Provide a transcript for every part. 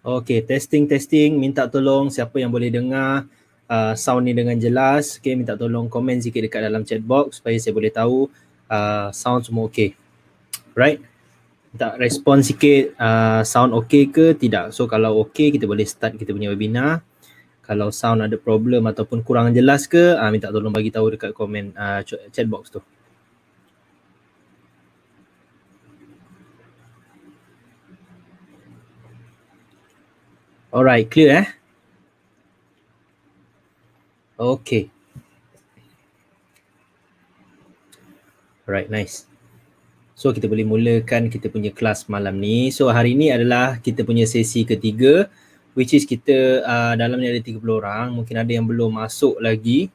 Okay, testing, testing. Minta tolong siapa yang boleh dengar uh, sound ni dengan jelas. Okay, minta tolong komen sikit dekat dalam chat box supaya saya boleh tahu uh, sound semua okay. Right? Minta respon sikit uh, sound okay ke tidak. So, kalau okay kita boleh start kita punya webinar. Kalau sound ada problem ataupun kurang jelas ke, uh, minta tolong bagi tahu dekat komen uh, chat box tu. Alright, clear eh? Okay. Alright, nice. So kita boleh mulakan kita punya kelas malam ni. So hari ni adalah kita punya sesi ketiga which is kita uh, ah, dalam ni ada 30 orang. Mungkin ada yang belum masuk lagi.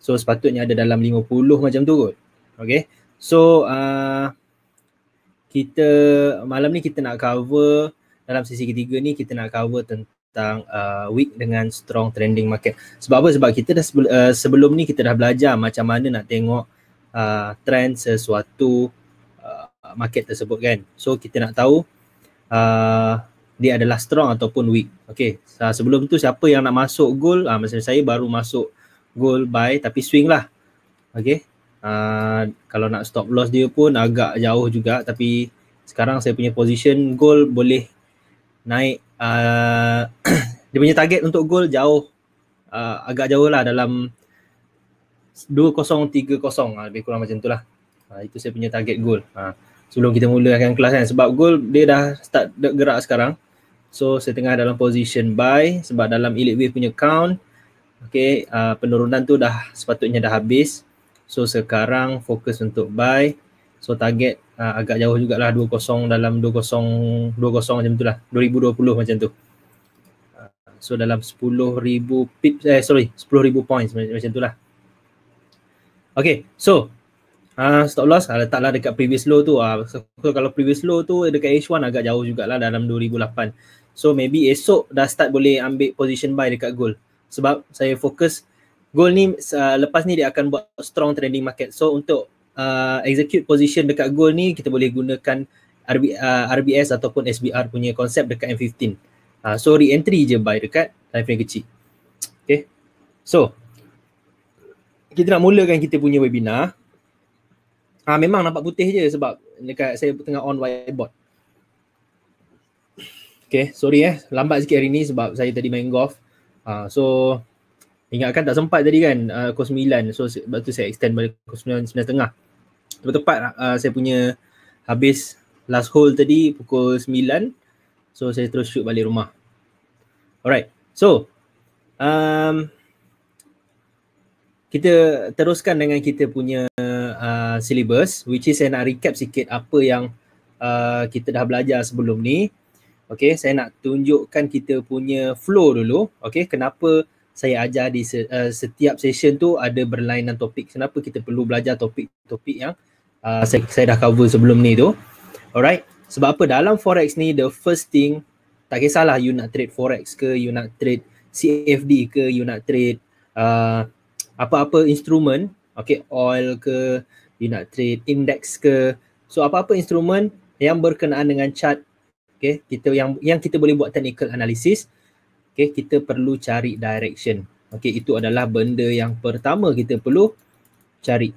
So sepatutnya ada dalam 50 macam tu kot. Okay. So uh, kita malam ni kita nak cover dalam sesi ketiga ni kita nak cover tentang uh, weak dengan strong trending market. Sebab apa? Sebab kita dah sebel, uh, sebelum ni kita dah belajar macam mana nak tengok uh, trend sesuatu uh, market tersebut kan. So kita nak tahu uh, dia adalah strong ataupun weak. Okay. Uh, sebelum tu siapa yang nak masuk goal? Uh, ah, Maksudnya saya baru masuk goal buy tapi swing lah. Okay. Uh, kalau nak stop loss dia pun agak jauh juga tapi sekarang saya punya position goal boleh naik uh, dia punya target untuk gol jauh uh, agak jauh lah dalam 2030 ah, lebih kurang macam tu lah uh, itu saya punya target gol uh, sebelum kita mulakan kelas kan sebab gol dia dah start gerak sekarang so saya tengah dalam position buy sebab dalam elite wave punya count okay, uh, penurunan tu dah sepatutnya dah habis so sekarang fokus untuk buy so target uh, agak jauh jugalah 20 dalam 2 20 macam itulah 2020 macam tu. Uh, so dalam 10000 pip eh sorry 10000 points macam, macam lah. Okay, so Ah uh, stop loss lah dekat previous low tu uh, so, kalau previous low tu dekat H1 agak jauh jugaklah dalam 2008. So maybe esok dah start boleh ambil position buy dekat gold sebab saya fokus gold ni uh, lepas ni dia akan buat strong trending market. So untuk uh, execute position dekat goal ni kita boleh gunakan RB, uh, RBS ataupun SBR punya konsep dekat M15. Uh, so re-entry je by dekat time frame kecil. Okay. So kita nak mulakan kita punya webinar. Ah uh, memang nampak putih je sebab dekat saya tengah on whiteboard. Okay, sorry eh. Lambat sikit hari ni sebab saya tadi main golf. Uh, so Ingatkan tak sempat tadi kan uh, 9 so sebab tu saya extend balik 9 9 tengah. Tepat-tepat uh, saya punya habis last hole tadi pukul 9 so saya terus shoot balik rumah. Alright. So um kita teruskan dengan kita punya uh, syllabus which is saya nak recap sikit apa yang uh, kita dah belajar sebelum ni. Okay, saya nak tunjukkan kita punya flow dulu. Okay, kenapa saya ajar di uh, setiap session tu ada berlainan topik. Kenapa kita perlu belajar topik-topik yang uh, saya, saya dah cover sebelum ni tu. Alright. Sebab apa dalam forex ni the first thing tak kisahlah you nak trade forex ke you nak trade CFD ke you nak trade uh, apa-apa instrumen, okay oil ke you nak trade index ke. So apa-apa instrumen yang berkenaan dengan chart, okay kita yang yang kita boleh buat technical analysis okay, kita perlu cari direction. Okay, itu adalah benda yang pertama kita perlu cari.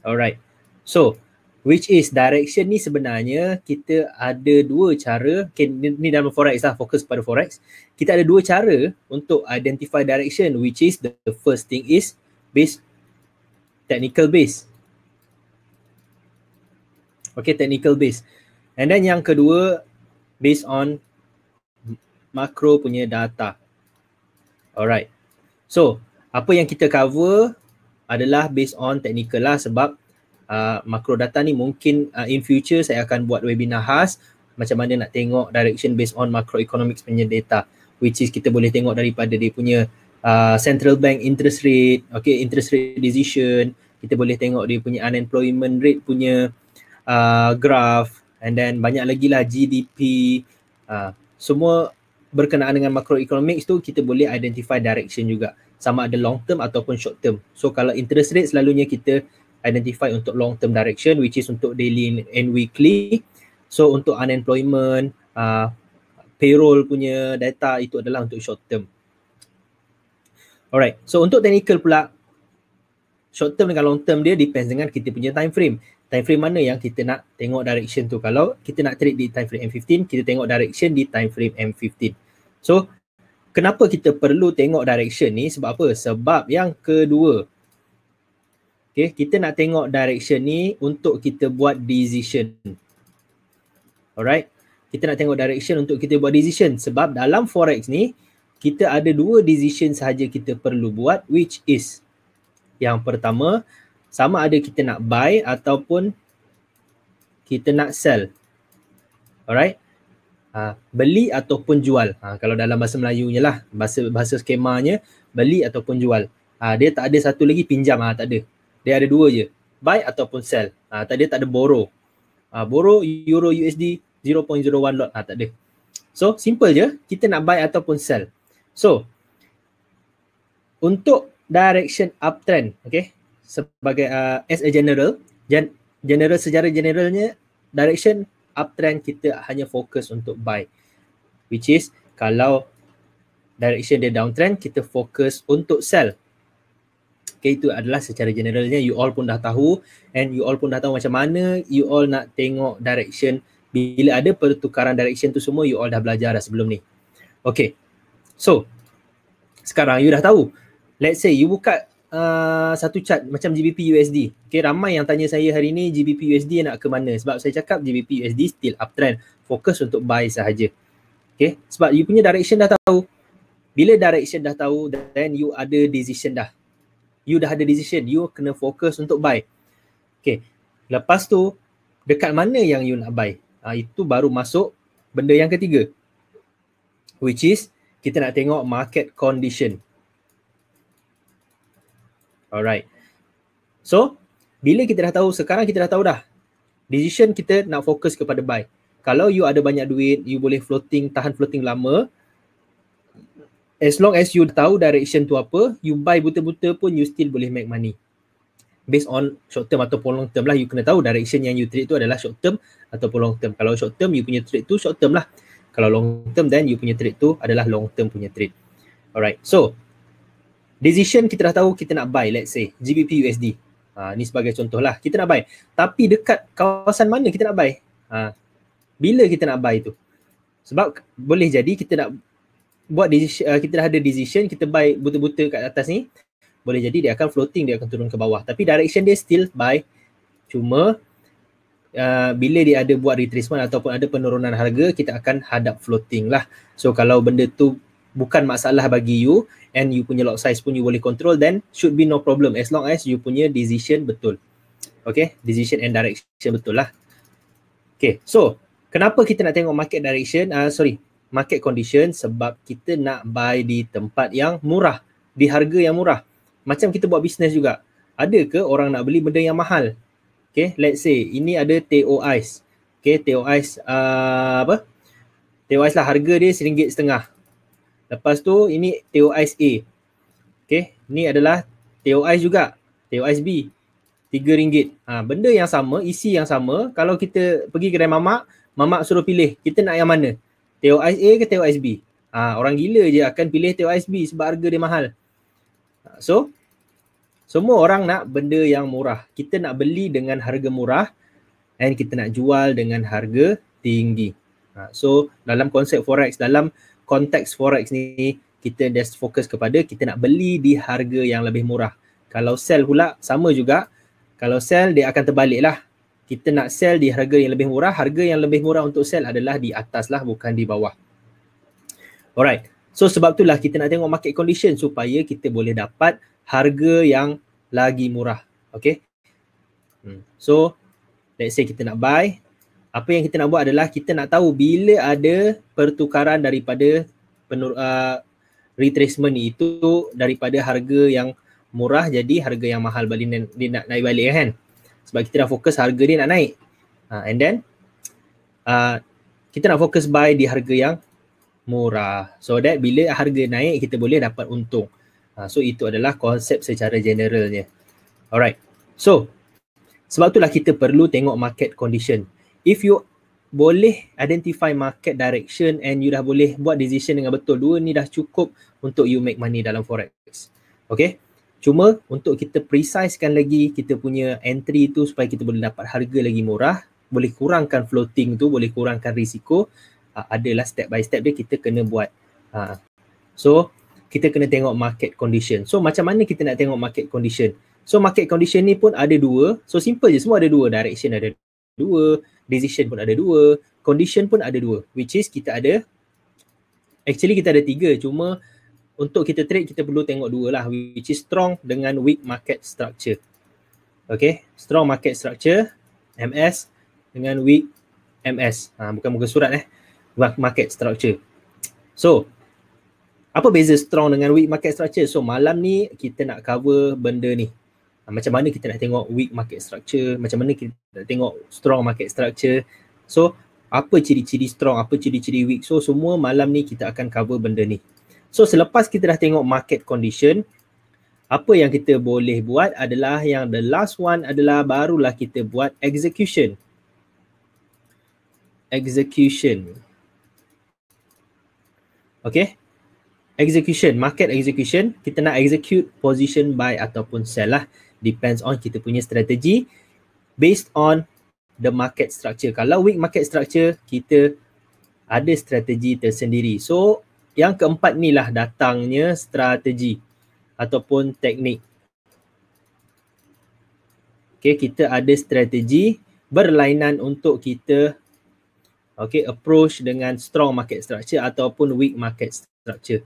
Alright. So, which is direction ni sebenarnya kita ada dua cara. Okay, ni, ni dalam forex lah, fokus pada forex. Kita ada dua cara untuk identify direction which is the, the first thing is base, technical base. Okay, technical base. And then yang kedua, based on makro punya data. Alright. So, apa yang kita cover adalah based on technical lah sebab uh, makro data ni mungkin uh, in future saya akan buat webinar khas macam mana nak tengok direction based on macroeconomics punya data which is kita boleh tengok daripada dia punya uh, central bank interest rate, okay, interest rate decision, kita boleh tengok dia punya unemployment rate punya uh, graph and then banyak lagi lah GDP, uh, semua berkenaan dengan makroekonomik itu kita boleh identify direction juga sama ada long term ataupun short term. So kalau interest rate selalunya kita identify untuk long term direction which is untuk daily and weekly. So untuk unemployment, uh, payroll punya data itu adalah untuk short term. Alright, so untuk technical pula short term dengan long term dia depends dengan kita punya time frame time frame mana yang kita nak tengok direction tu. Kalau kita nak trade di time frame M15, kita tengok direction di time frame M15. So, kenapa kita perlu tengok direction ni? Sebab apa? Sebab yang kedua. Okay, kita nak tengok direction ni untuk kita buat decision. Alright. Kita nak tengok direction untuk kita buat decision. Sebab dalam Forex ni, kita ada dua decision sahaja kita perlu buat which is yang pertama, sama ada kita nak buy ataupun kita nak sell. Alright? Uh, beli ataupun jual. Uh, kalau dalam bahasa Melayunya lah, bahasa, bahasa skemanya, beli ataupun jual. Uh, dia tak ada satu lagi pinjam, uh, tak ada. Dia ada dua je, buy ataupun sell. Uh, tak ada, tak ada borrow. Uh, borrow euro USD 0.01 lot, uh, tak ada. So, simple je, kita nak buy ataupun sell. So, untuk direction uptrend, okay, sebagai uh, as a general gen- general secara generalnya direction uptrend kita hanya fokus untuk buy which is kalau direction dia downtrend kita fokus untuk sell Okay, itu adalah secara generalnya you all pun dah tahu and you all pun dah tahu macam mana you all nak tengok direction bila ada pertukaran direction tu semua you all dah belajar dah sebelum ni. Okay, so sekarang you dah tahu. Let's say you buka uh, satu chart macam GBP USD. Okay, ramai yang tanya saya hari ni GBP USD nak ke mana sebab saya cakap GBP USD still uptrend. Fokus untuk buy sahaja. Okay, sebab you punya direction dah tahu. Bila direction dah tahu then you ada decision dah. You dah ada decision, you kena fokus untuk buy. Okay, lepas tu dekat mana yang you nak buy? Ha, itu baru masuk benda yang ketiga. Which is kita nak tengok market condition. Alright. So, bila kita dah tahu, sekarang kita dah tahu dah. Decision kita nak fokus kepada buy. Kalau you ada banyak duit, you boleh floating, tahan floating lama. As long as you tahu direction tu apa, you buy buta-buta pun you still boleh make money. Based on short term atau long term lah, you kena tahu direction yang you trade tu adalah short term atau long term. Kalau short term, you punya trade tu short term lah. Kalau long term, then you punya trade tu adalah long term punya trade. Alright, so Decision kita dah tahu kita nak buy let's say GBP USD. Ha, ni sebagai contoh lah. Kita nak buy. Tapi dekat kawasan mana kita nak buy? Ha, bila kita nak buy tu? Sebab boleh jadi kita nak buat decision, uh, kita dah ada decision, kita buy buta-buta kat atas ni. Boleh jadi dia akan floating, dia akan turun ke bawah. Tapi direction dia still buy. Cuma uh, bila dia ada buat retracement ataupun ada penurunan harga, kita akan hadap floating lah. So kalau benda tu bukan masalah bagi you and you punya lot size pun you boleh control then should be no problem as long as you punya decision betul. Okay, decision and direction betul lah. Okay, so kenapa kita nak tengok market direction, uh, sorry, market condition sebab kita nak buy di tempat yang murah, di harga yang murah. Macam kita buat bisnes juga. Adakah orang nak beli benda yang mahal? Okay, let's say ini ada TO Ice. Okay, TO Ice uh, apa? TO Ice lah harga dia RM1.5. Lepas tu ini TOIS A. Okay. Ni adalah TOIS juga. TOIS B. RM3. Ha, benda yang sama, isi yang sama. Kalau kita pergi kedai mamak, mamak suruh pilih kita nak yang mana. TOIS A ke TOIS B? Ha, orang gila je akan pilih TOIS B sebab harga dia mahal. Ha, so, semua orang nak benda yang murah. Kita nak beli dengan harga murah and kita nak jual dengan harga tinggi. Ha, so, dalam konsep Forex, dalam konteks forex ni kita just fokus kepada kita nak beli di harga yang lebih murah. Kalau sell pula sama juga. Kalau sell dia akan terbalik lah. Kita nak sell di harga yang lebih murah. Harga yang lebih murah untuk sell adalah di atas lah bukan di bawah. Alright. So sebab itulah kita nak tengok market condition supaya kita boleh dapat harga yang lagi murah. Okay. Hmm. So let's say kita nak buy apa yang kita nak buat adalah kita nak tahu bila ada pertukaran daripada penur- uh, retracement itu daripada harga yang murah jadi harga yang mahal balik na- dia nak naik balik kan sebab kita dah fokus harga dia nak naik uh, and then uh, kita nak fokus buy di harga yang murah so that bila harga naik kita boleh dapat untung uh, so itu adalah konsep secara generalnya alright so sebab itulah kita perlu tengok market condition if you boleh identify market direction and you dah boleh buat decision dengan betul dua ni dah cukup untuk you make money dalam forex okay cuma untuk kita precisekan lagi kita punya entry tu supaya kita boleh dapat harga lagi murah boleh kurangkan floating tu boleh kurangkan risiko uh, adalah step by step dia kita kena buat uh, so kita kena tengok market condition so macam mana kita nak tengok market condition so market condition ni pun ada dua so simple je semua ada dua direction ada dua decision pun ada dua, condition pun ada dua which is kita ada actually kita ada tiga cuma untuk kita trade kita perlu tengok dua lah which is strong dengan weak market structure. Okay, strong market structure MS dengan weak MS. Ha, bukan muka surat eh. Market structure. So, apa beza strong dengan weak market structure? So, malam ni kita nak cover benda ni. Ah, macam mana kita nak tengok weak market structure, macam mana kita nak tengok strong market structure. So, apa ciri-ciri strong, apa ciri-ciri weak. So, semua malam ni kita akan cover benda ni. So, selepas kita dah tengok market condition, apa yang kita boleh buat adalah yang the last one adalah barulah kita buat execution. Execution. Okay. Execution, market execution. Kita nak execute position buy ataupun sell lah depends on kita punya strategi based on the market structure. Kalau weak market structure, kita ada strategi tersendiri. So, yang keempat ni lah datangnya strategi ataupun teknik. Okay, kita ada strategi berlainan untuk kita okay, approach dengan strong market structure ataupun weak market structure.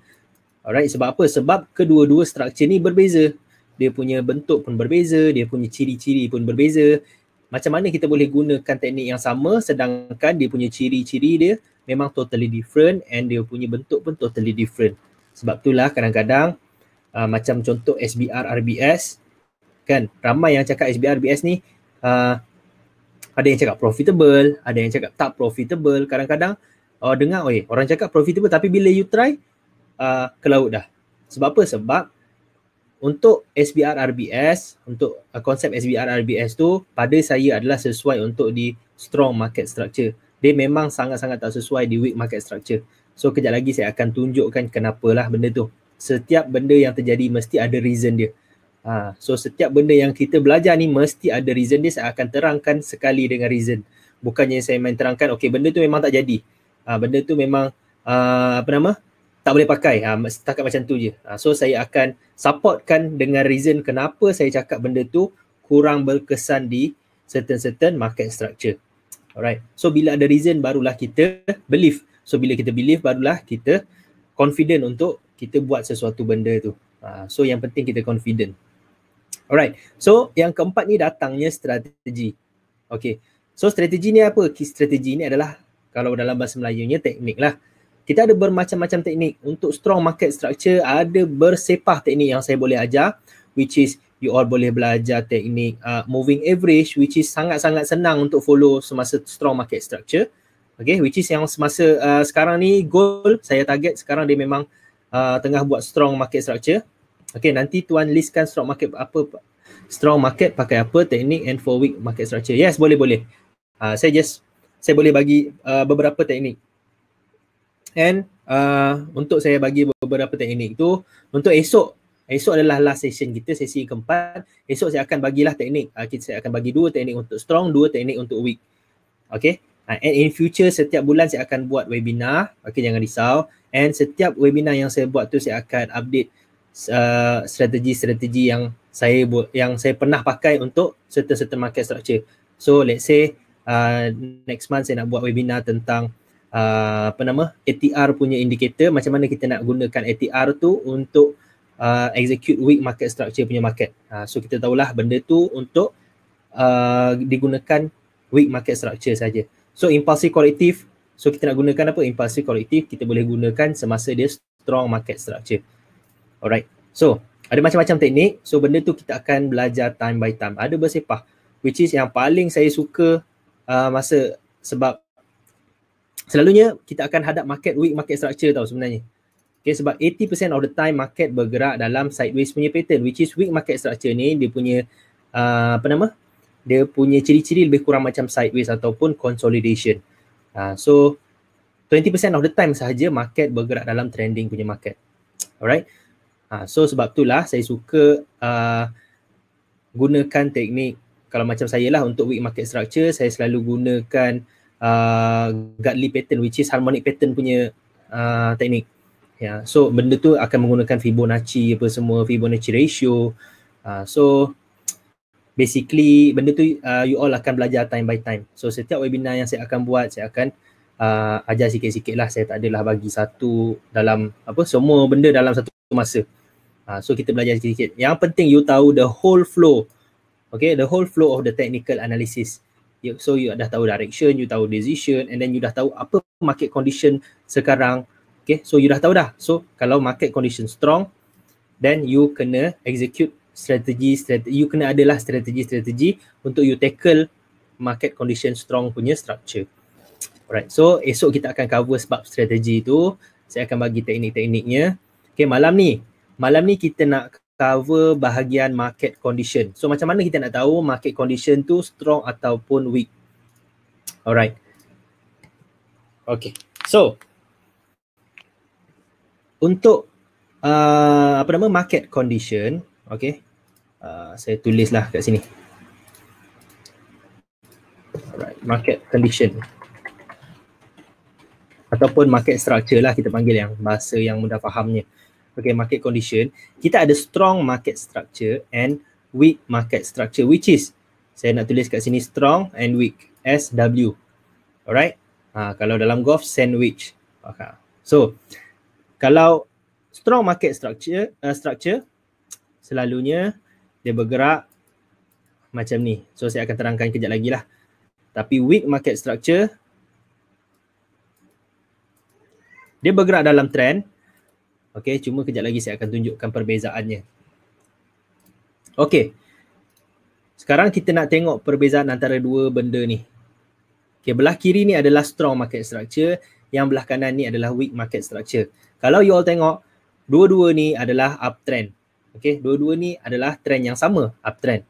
Alright, sebab apa? Sebab kedua-dua structure ni berbeza dia punya bentuk pun berbeza, dia punya ciri-ciri pun berbeza. Macam mana kita boleh gunakan teknik yang sama sedangkan dia punya ciri-ciri dia memang totally different and dia punya bentuk pun totally different. Sebab itulah kadang-kadang uh, macam contoh SBR RBS kan ramai yang cakap SBR RBS ni uh, ada yang cakap profitable, ada yang cakap tak profitable. Kadang-kadang uh, dengar oi, orang cakap profitable tapi bila you try uh, ke laut dah. Sebab apa? Sebab untuk SBR RBS, untuk uh, konsep SBR RBS tu pada saya adalah sesuai untuk di strong market structure. Dia memang sangat-sangat tak sesuai di weak market structure. So kejap lagi saya akan tunjukkan kenapa lah benda tu. Setiap benda yang terjadi mesti ada reason dia. Ha, so setiap benda yang kita belajar ni mesti ada reason dia. Saya akan terangkan sekali dengan reason. Bukannya saya main terangkan okay benda tu memang tak jadi. Ha, benda tu memang uh, apa nama? tak boleh pakai. Ha, setakat macam tu je. Ha, so saya akan supportkan dengan reason kenapa saya cakap benda tu kurang berkesan di certain-certain market structure. Alright. So bila ada reason barulah kita believe. So bila kita believe barulah kita confident untuk kita buat sesuatu benda tu. Ha, so yang penting kita confident. Alright. So yang keempat ni datangnya strategi. Okay. So strategi ni apa? Strategi ni adalah kalau dalam bahasa Melayunya teknik lah kita ada bermacam-macam teknik untuk strong market structure ada bersepah teknik yang saya boleh ajar which is you all boleh belajar teknik uh, moving average which is sangat-sangat senang untuk follow semasa strong market structure okay which is yang semasa uh, sekarang ni goal saya target sekarang dia memang uh, tengah buat strong market structure okay nanti tuan listkan strong market apa strong market pakai apa teknik and for week market structure yes boleh boleh uh, saya just saya boleh bagi uh, beberapa teknik And uh, untuk saya bagi beberapa teknik tu untuk esok Esok adalah last session kita, sesi keempat. Esok saya akan bagilah teknik. Ah, kita saya akan bagi dua teknik untuk strong, dua teknik untuk weak. Okay. Ah, and in future, setiap bulan saya akan buat webinar. Okay, jangan risau. And setiap webinar yang saya buat tu, saya akan update uh, strategi-strategi yang saya buat, yang saya pernah pakai untuk certain-certain market structure. So, let's say uh, next month saya nak buat webinar tentang uh, apa nama ATR punya indikator macam mana kita nak gunakan ATR tu untuk uh, execute weak market structure punya market. Uh, so kita tahulah benda tu untuk uh, digunakan weak market structure saja. So impulsive collective so kita nak gunakan apa impulsive collective kita boleh gunakan semasa dia strong market structure. Alright. So ada macam-macam teknik. So benda tu kita akan belajar time by time. Ada bersepah which is yang paling saya suka uh, masa sebab selalunya kita akan hadap market weak market structure tau sebenarnya. Okay, sebab 80% of the time market bergerak dalam sideways punya pattern which is weak market structure ni dia punya uh, apa nama? Dia punya ciri-ciri lebih kurang macam sideways ataupun consolidation. Uh, so 20% of the time sahaja market bergerak dalam trending punya market. Alright. Uh, so sebab itulah saya suka uh, gunakan teknik kalau macam saya lah untuk weak market structure saya selalu gunakan Uh, godly pattern which is harmonic pattern punya uh, teknik ya yeah. so benda tu akan menggunakan fibonacci apa semua fibonacci ratio uh, so basically benda tu uh, you all akan belajar time by time so setiap webinar yang saya akan buat saya akan uh, ajar sikit-sikit lah saya tak adalah bagi satu dalam apa semua benda dalam satu masa uh, so kita belajar sikit-sikit yang penting you tahu the whole flow okay the whole flow of the technical analysis yeah, so you dah tahu direction, you tahu decision and then you dah tahu apa market condition sekarang. Okay, so you dah tahu dah. So kalau market condition strong, then you kena execute strategi, strategi you kena adalah strategi-strategi untuk you tackle market condition strong punya structure. Alright, so esok kita akan cover sebab strategi tu. Saya akan bagi teknik-tekniknya. Okay, malam ni. Malam ni kita nak cover bahagian market condition. So macam mana kita nak tahu market condition tu strong ataupun weak. Alright. Okay. So untuk uh, apa nama market condition, okay. Uh, saya tulislah kat sini. Alright, market condition ataupun market structure lah kita panggil yang bahasa yang mudah fahamnya okay market condition kita ada strong market structure and weak market structure which is saya nak tulis kat sini strong and weak SW alright ha, kalau dalam golf sandwich okay. Ha. so kalau strong market structure uh, structure selalunya dia bergerak macam ni so saya akan terangkan kejap lagi lah tapi weak market structure dia bergerak dalam trend Okey, cuma kejap lagi saya akan tunjukkan perbezaannya. Okey. Sekarang kita nak tengok perbezaan antara dua benda ni. Okey, belah kiri ni adalah strong market structure, yang belah kanan ni adalah weak market structure. Kalau you all tengok, dua-dua ni adalah uptrend. Okey, dua-dua ni adalah trend yang sama, uptrend.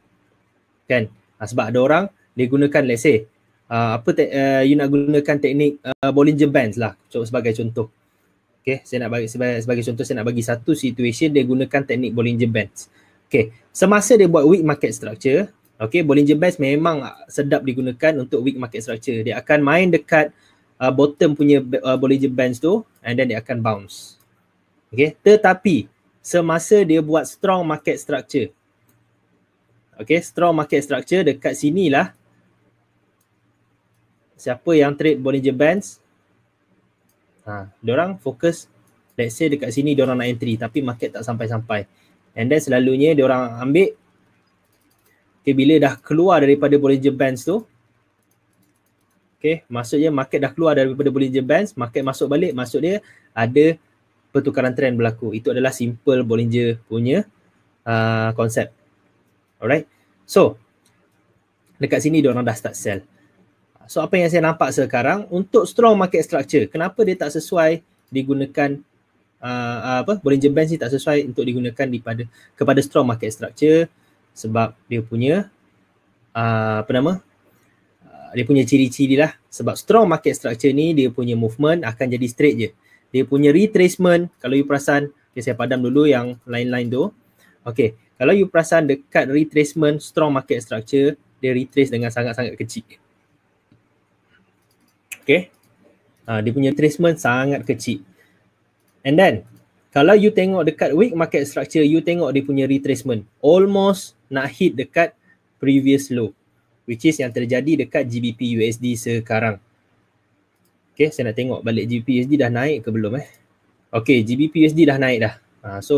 Kan? Ha, sebab ada orang dia gunakan let's say uh, apa te- uh, you nak gunakan teknik uh, Bollinger Bands lah sebagai contoh. Okay, saya nak bagi sebagai, sebagai contoh saya nak bagi satu situasi dia gunakan teknik Bollinger Bands. Okay, semasa dia buat weak market structure, okay, Bollinger Bands memang sedap digunakan untuk weak market structure. Dia akan main dekat uh, bottom punya uh, Bollinger Bands tu and then dia akan bounce. Okay, tetapi semasa dia buat strong market structure, okay, strong market structure dekat sinilah siapa yang trade Bollinger Bands ha, orang fokus let's say dekat sini orang nak entry tapi market tak sampai-sampai and then selalunya orang ambil okay, bila dah keluar daripada Bollinger Bands tu okay, maksudnya market dah keluar daripada Bollinger Bands market masuk balik masuk dia ada pertukaran trend berlaku itu adalah simple Bollinger punya konsep uh, alright so dekat sini orang dah start sell So apa yang saya nampak sekarang untuk strong market structure, kenapa dia tak sesuai digunakan uh, uh apa Bollinger Bands ni tak sesuai untuk digunakan daripada kepada strong market structure sebab dia punya uh, apa nama? Uh, dia punya ciri-ciri lah sebab strong market structure ni dia punya movement akan jadi straight je. Dia punya retracement kalau you perasan, okay, saya padam dulu yang lain-lain tu. Okay, kalau you perasan dekat retracement strong market structure dia retrace dengan sangat-sangat kecil. Okay. Uh, dia punya tracement sangat kecil. And then, kalau you tengok dekat weak market structure, you tengok dia punya retracement. Almost nak hit dekat previous low. Which is yang terjadi dekat GBP USD sekarang. Okay, saya nak tengok balik GBP USD dah naik ke belum eh. Okay, GBP USD dah naik dah. Uh, so,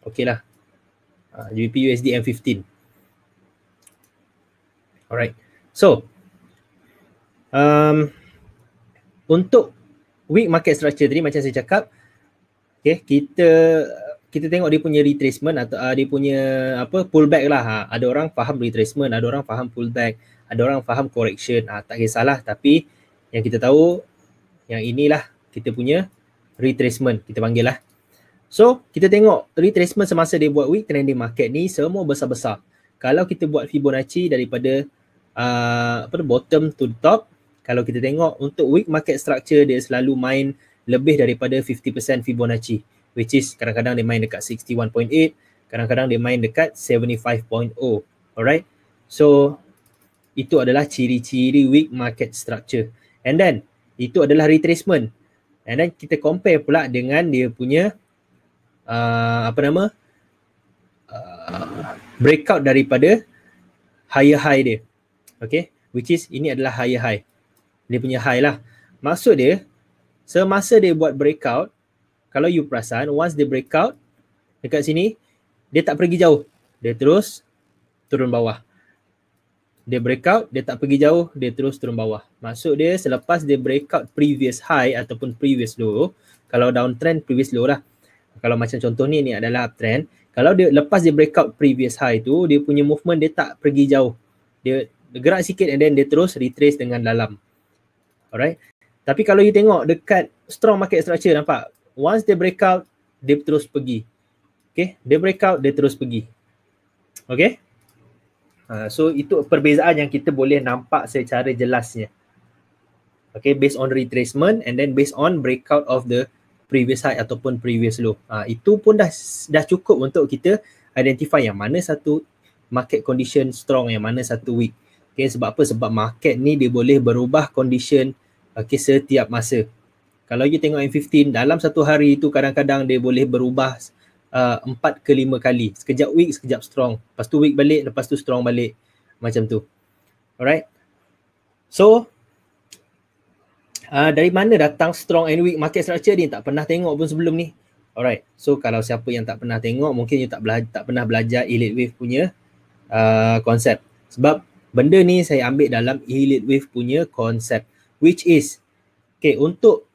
okay lah. Uh, ah, GBP USD M15. Alright. So, Um, untuk weak market structure tadi macam saya cakap, okay, kita kita tengok dia punya retracement atau uh, dia punya apa pullback lah. Ha. Ada orang faham retracement, ada orang faham pullback, ada orang faham correction. Ha. Tak kisahlah tapi yang kita tahu yang inilah kita punya retracement kita panggil lah. So kita tengok retracement semasa dia buat weak trending market ni semua besar-besar. Kalau kita buat Fibonacci daripada uh, apa tu, bottom to the top, kalau kita tengok untuk weak market structure dia selalu main lebih daripada 50% Fibonacci which is kadang-kadang dia main dekat 61.8 kadang-kadang dia main dekat 75.0 alright so itu adalah ciri-ciri weak market structure and then itu adalah retracement and then kita compare pula dengan dia punya uh, apa nama uh, breakout daripada higher high dia okay which is ini adalah higher high dia punya high lah. Maksud dia, semasa dia buat breakout, kalau you perasan, once dia breakout dekat sini, dia tak pergi jauh. Dia terus turun bawah. Dia breakout, dia tak pergi jauh, dia terus turun bawah. Maksud dia selepas dia breakout previous high ataupun previous low, kalau downtrend previous low lah. Kalau macam contoh ni, ni adalah uptrend. Kalau dia lepas dia breakout previous high tu, dia punya movement dia tak pergi jauh. Dia gerak sikit and then dia terus retrace dengan dalam. Alright. Tapi kalau you tengok dekat strong market structure nampak once they break out dia terus pergi. Okay. Dia break out dia terus pergi. Okay. Uh, so itu perbezaan yang kita boleh nampak secara jelasnya. Okay based on retracement and then based on breakout of the previous high ataupun previous low. Uh, itu pun dah dah cukup untuk kita identify yang mana satu market condition strong yang mana satu weak. Okay sebab apa? Sebab market ni dia boleh berubah condition okay, setiap masa. Kalau you tengok M15 dalam satu hari itu kadang-kadang dia boleh berubah uh, empat uh, ke lima kali. Sekejap weak, sekejap strong. Lepas tu weak balik, lepas tu strong balik. Macam tu. Alright. So, uh, dari mana datang strong and weak market structure ni? Tak pernah tengok pun sebelum ni. Alright. So, kalau siapa yang tak pernah tengok, mungkin you tak, tak pernah belajar elite wave punya uh, konsep. Sebab benda ni saya ambil dalam elite wave punya konsep which is okay untuk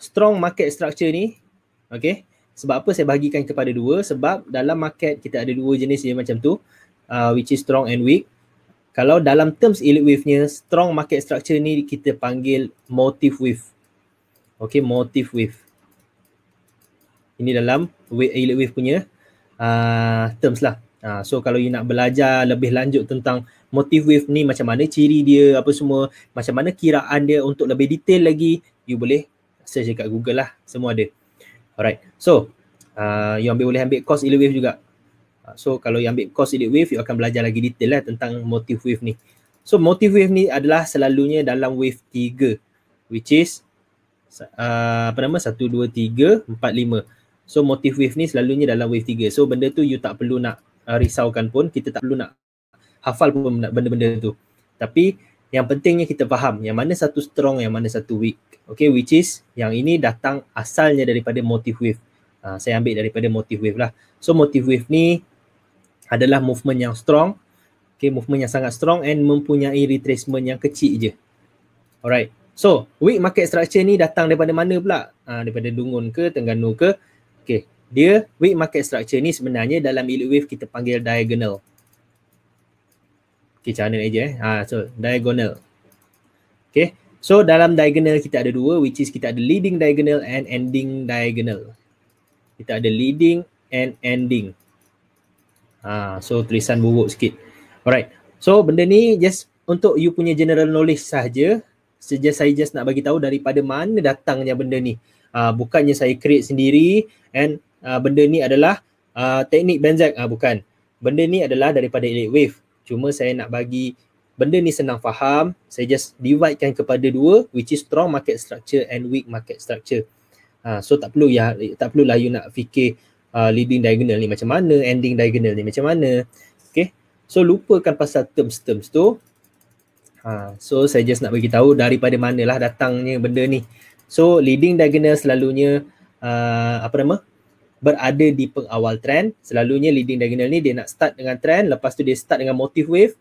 strong market structure ni okay sebab apa saya bagikan kepada dua sebab dalam market kita ada dua jenis dia macam tu uh, which is strong and weak kalau dalam terms elite wave nya strong market structure ni kita panggil motive wave okay motive wave ini dalam elite wave punya uh, terms lah uh, so kalau you nak belajar lebih lanjut tentang motif wave ni macam mana ciri dia apa semua macam mana kiraan dia untuk lebih detail lagi you boleh search dekat Google lah semua ada alright so uh, you ambil boleh ambil course elite wave juga uh, so kalau you ambil course elite wave you akan belajar lagi detail lah tentang motif wave ni so motif wave ni adalah selalunya dalam wave 3 which is uh, apa nama 1 2 3 4 5 So motif wave ni selalunya dalam wave 3. So benda tu you tak perlu nak uh, risaukan pun. Kita tak perlu nak hafal pun benda-benda tu. Tapi yang pentingnya kita faham yang mana satu strong, yang mana satu weak. Okay, which is yang ini datang asalnya daripada motif wave. Uh, saya ambil daripada motif wave lah. So motif wave ni adalah movement yang strong. Okay, movement yang sangat strong and mempunyai retracement yang kecil je. Alright. So, weak market structure ni datang daripada mana pula? Ha, daripada Dungun ke, Tengganu ke? Okay. Dia weak market structure ni sebenarnya dalam elite wave kita panggil diagonal. Okay, cara ni aja eh. Ha, so, diagonal. Okay. So, dalam diagonal kita ada dua which is kita ada leading diagonal and ending diagonal. Kita ada leading and ending. Ha, so, tulisan buruk sikit. Alright. So, benda ni just untuk you punya general knowledge sahaja. Saja saya just nak bagi tahu daripada mana datangnya benda ni. Ha, bukannya saya create sendiri and uh, benda ni adalah uh, teknik Benzac. Ha, bukan. Benda ni adalah daripada Elite Wave. Cuma saya nak bagi benda ni senang faham, saya just dividekan kepada dua which is strong market structure and weak market structure. Ha, so tak perlu ya tak perlulah you nak fikir uh, leading diagonal ni macam mana, ending diagonal ni macam mana. Okay. So lupakan pasal terms-terms tu. Ha, so saya just nak bagi tahu daripada manalah datangnya benda ni. So leading diagonal selalunya uh, apa nama? berada di pengawal trend. Selalunya leading diagonal ni dia nak start dengan trend, lepas tu dia start dengan motif wave.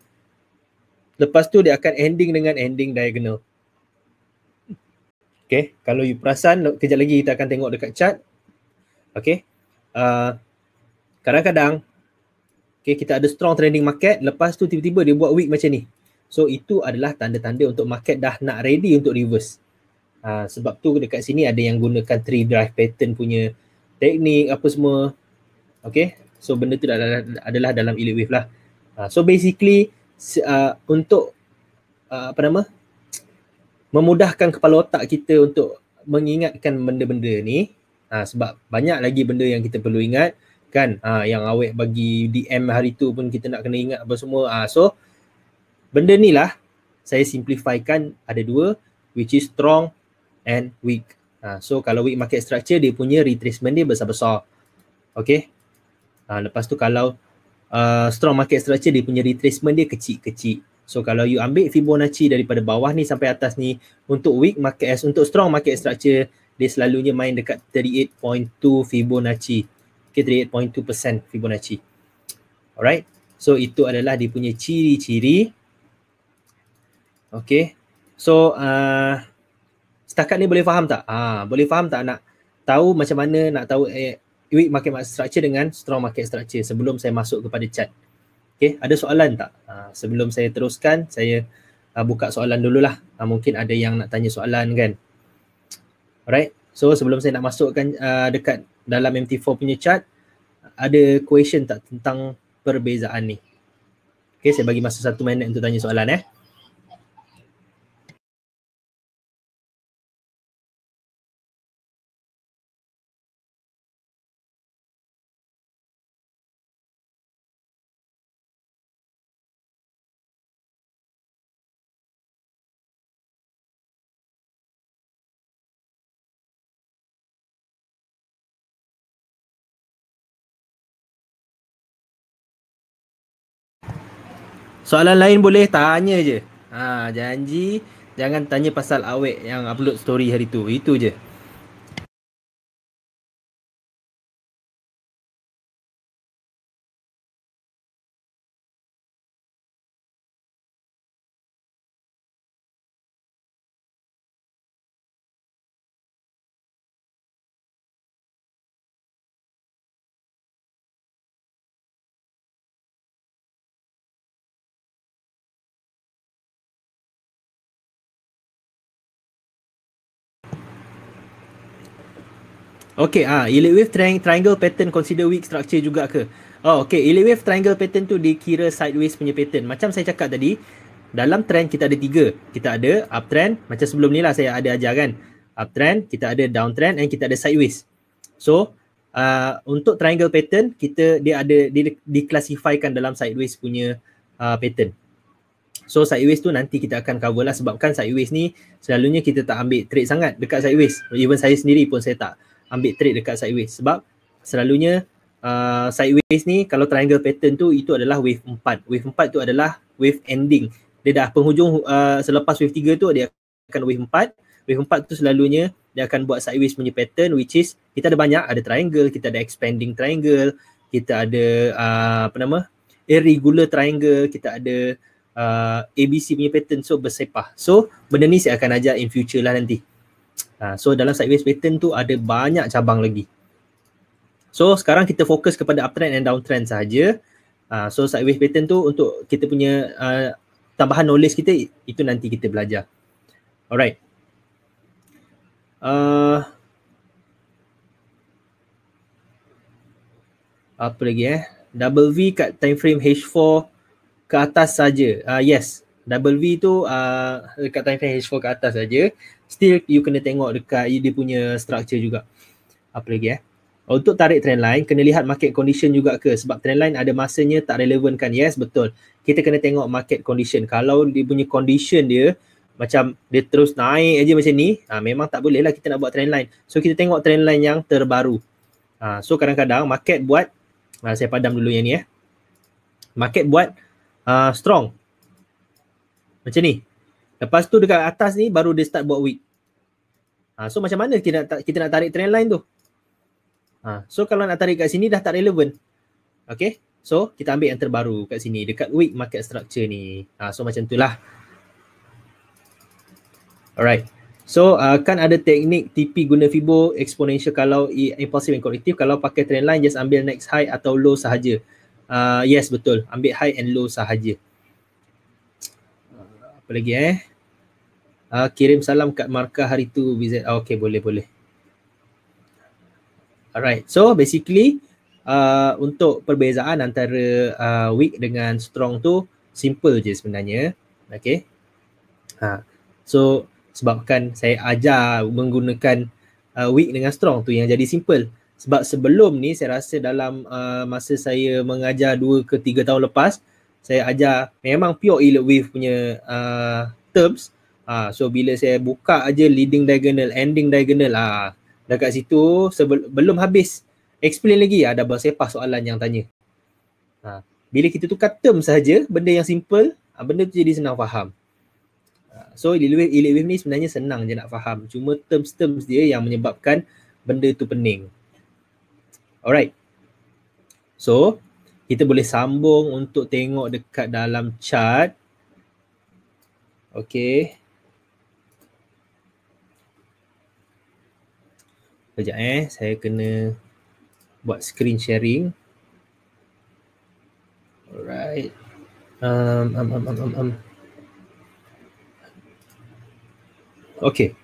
Lepas tu dia akan ending dengan ending diagonal. Okay, kalau you perasan, kejap lagi kita akan tengok dekat chart. Okay, uh, kadang-kadang okay, kita ada strong trending market, lepas tu tiba-tiba dia buat week macam ni. So itu adalah tanda-tanda untuk market dah nak ready untuk reverse. Uh, sebab tu dekat sini ada yang gunakan three drive pattern punya teknik apa semua okay so benda tu adalah, adalah dalam elite wave lah uh, so basically uh, untuk uh, apa nama memudahkan kepala otak kita untuk mengingatkan benda-benda ni ha, sebab banyak lagi benda yang kita perlu ingat kan ha, yang awet bagi DM hari tu pun kita nak kena ingat apa semua ha, so benda ni lah saya simplifikan ada dua which is strong and weak Ha, so kalau weak market structure dia punya retracement dia besar-besar. Okay. Ha, lepas tu kalau uh, strong market structure dia punya retracement dia kecil-kecil. So kalau you ambil Fibonacci daripada bawah ni sampai atas ni untuk weak market as untuk strong market structure dia selalunya main dekat 38.2 Fibonacci. Okay 38.2% Fibonacci. Alright. So itu adalah dia punya ciri-ciri. Okay. So uh, setakat ni boleh faham tak? Ah, boleh faham tak nak tahu macam mana nak tahu eh, weak market structure dengan strong market structure sebelum saya masuk kepada chat. Okay, ada soalan tak? Ha, sebelum saya teruskan, saya ha, buka soalan dululah. Ha, mungkin ada yang nak tanya soalan kan? Alright, so sebelum saya nak masukkan uh, dekat dalam MT4 punya chat ada question tak tentang perbezaan ni? Okay, saya bagi masa satu minit untuk tanya soalan eh. Soalan lain boleh tanya je. Ha, janji jangan tanya pasal awek yang upload story hari tu. Itu je. Okay, ah, elliptic wave tri- triangle pattern consider weak structure juga ke? Oh, okay, elliptic wave triangle pattern tu dikira sideways punya pattern. Macam saya cakap tadi, dalam trend kita ada tiga. Kita ada uptrend, macam sebelum ni lah saya ada ajar kan. Uptrend, kita ada downtrend and kita ada sideways. So, uh, untuk triangle pattern, kita dia ada di, diklasifikan dalam sideways punya uh, pattern. So sideways tu nanti kita akan cover lah sebabkan sideways ni selalunya kita tak ambil trade sangat dekat sideways. Even saya sendiri pun saya tak ambil trade dekat sideways sebab selalunya uh, sideways ni kalau triangle pattern tu itu adalah wave 4. Wave 4 tu adalah wave ending. Dia dah penghujung uh, selepas wave 3 tu dia akan wave 4. Wave 4 tu selalunya dia akan buat sideways punya pattern which is kita ada banyak ada triangle, kita ada expanding triangle, kita ada uh, apa nama? irregular triangle, kita ada uh, ABC punya pattern so bersepah. So benda ni saya akan ajar in future lah nanti. Uh, so dalam sideways pattern tu ada banyak cabang lagi. So sekarang kita fokus kepada uptrend and downtrend sahaja. Uh, so sideways pattern tu untuk kita punya uh, tambahan knowledge kita itu nanti kita belajar. Alright. Uh, apa lagi eh? Double V kat time frame H4 ke atas saja. Uh, ah, yes, double V tu uh, ah, dekat time frame H4 ke atas saja still you kena tengok dekat dia punya structure juga. Apa lagi eh? Untuk tarik trendline, kena lihat market condition juga ke? Sebab trendline ada masanya tak relevan kan? Yes, betul. Kita kena tengok market condition. Kalau dia punya condition dia, macam dia terus naik aja macam ni, ha, memang tak boleh lah kita nak buat trendline. So, kita tengok trendline yang terbaru. Ha, so, kadang-kadang market buat, ha, saya padam dulu yang ni eh. Market buat uh, strong. Macam ni, Lepas tu dekat atas ni baru dia start buat week. Ha, so macam mana kita nak, kita nak tarik trend line tu? Ha, so kalau nak tarik kat sini dah tak relevan. Okay. So kita ambil yang terbaru kat sini dekat week market structure ni. Ha, so macam tu lah. Alright. So uh, kan ada teknik TP guna Fibo exponential kalau impulsive and corrective. Kalau pakai trend line just ambil next high atau low sahaja. Uh, yes betul. Ambil high and low sahaja. Apa lagi eh? Uh, kirim salam kat markah hari tu. Visit. Oh, ah, okay, boleh, boleh. Alright, so basically uh, untuk perbezaan antara uh, weak dengan strong tu simple je sebenarnya. Okay. Ha. So sebabkan saya ajar menggunakan uh, weak dengan strong tu yang jadi simple. Sebab sebelum ni saya rasa dalam uh, masa saya mengajar dua ke tiga tahun lepas saya ajar memang pure elite punya uh, Terms Ah so bila saya buka aja leading diagonal ending diagonal lah. dekat situ sebelum habis explain lagi ah double sepah soalan yang tanya. Ah bila kita tukar term saja benda yang simple ah benda tu jadi senang faham. Ah, so ilik wave ni sebenarnya senang je nak faham cuma terms-terms dia yang menyebabkan benda tu pening. Alright. So kita boleh sambung untuk tengok dekat dalam chart. Okay. Sekejap eh, saya kena buat screen sharing. Alright. Um, um, um, um, um, um. Okay.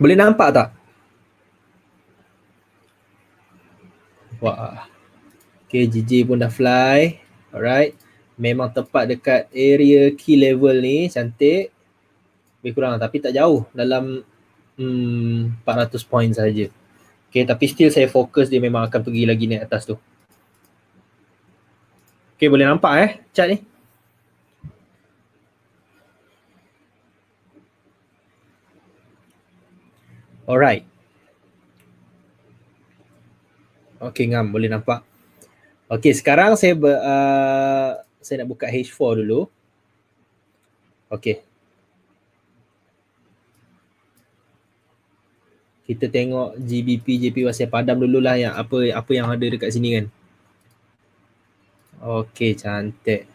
Boleh nampak tak? Wah. Okay, GG pun dah fly. Alright. Memang tepat dekat area key level ni. Cantik. Lebih kurang tapi tak jauh. Dalam hmm, 400 point saja. Okay, tapi still saya fokus dia memang akan pergi lagi naik atas tu. Okay, boleh nampak eh chart ni? Alright. Okay, ngam. Boleh nampak. Okay, sekarang saya ber, uh, saya nak buka H4 dulu. Okay, kita tengok GBP JP Wasiah Padam dululah yang apa apa yang ada dekat sini kan. Okey cantik.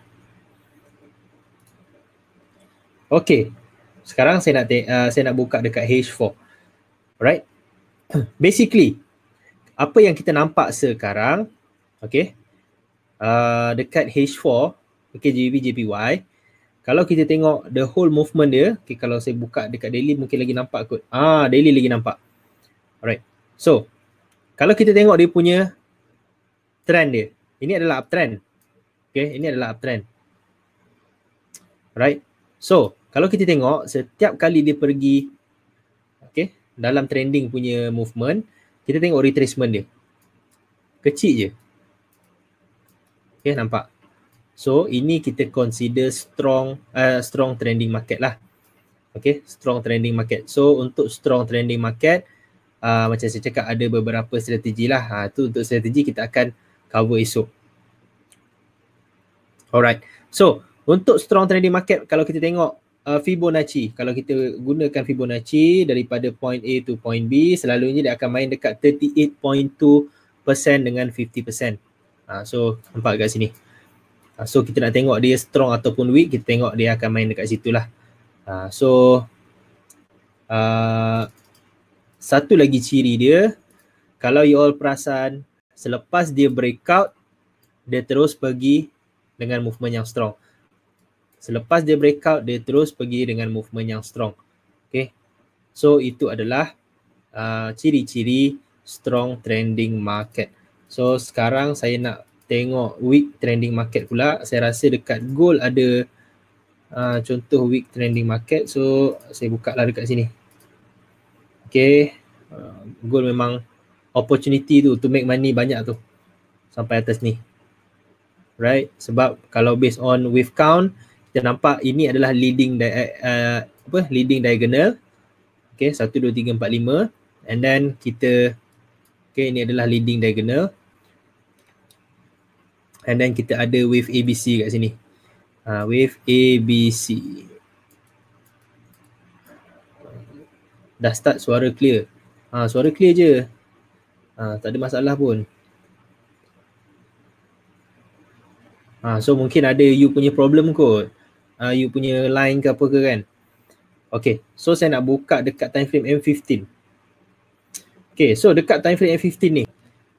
Okey. Sekarang saya nak uh, saya nak buka dekat H4. Alright. Basically apa yang kita nampak sekarang okey. Uh, dekat H4 okey GBP JPY kalau kita tengok the whole movement dia, okay, kalau saya buka dekat daily mungkin lagi nampak kot. Ah, daily lagi nampak. Alright. So, kalau kita tengok dia punya trend dia. Ini adalah uptrend. Okay, ini adalah uptrend. Alright. So, kalau kita tengok setiap kali dia pergi okay, dalam trending punya movement, kita tengok retracement dia. Kecil je. Okay, nampak. So, ini kita consider strong uh, strong trending market lah. Okay, strong trending market. So, untuk strong trending market, uh, macam saya cakap ada beberapa strategi lah. Ha, tu untuk strategi kita akan cover esok. Alright. So untuk strong trading market kalau kita tengok uh, Fibonacci. Kalau kita gunakan Fibonacci daripada point A to point B selalunya dia akan main dekat 38.2% dengan 50%. Ha, so nampak kat sini. Ha, so kita nak tengok dia strong ataupun weak kita tengok dia akan main dekat situ lah. Ha, so satu lagi ciri dia kalau you all perasan selepas dia breakout dia terus pergi dengan movement yang strong selepas dia breakout dia terus pergi dengan movement yang strong okay so itu adalah uh, ciri-ciri strong trending market so sekarang saya nak tengok weak trending market pula saya rasa dekat gold ada uh, contoh weak trending market so saya buka lah dekat sini Okay, uh, goal memang opportunity tu to make money banyak tu sampai atas ni. Right, sebab kalau based on wave count, kita nampak ini adalah leading di- uh, apa? leading diagonal. Okay, 1, 2, 3, 4, 5. And then kita, okay, ini adalah leading diagonal. And then kita ada wave ABC kat sini. Uh, wave ABC. dah start suara clear. Ha, suara clear je. Ha, tak ada masalah pun. Ha, so mungkin ada you punya problem kot. Ha, you punya line ke apa ke kan. Okay, so saya nak buka dekat time frame M15. Okay, so dekat time frame M15 ni.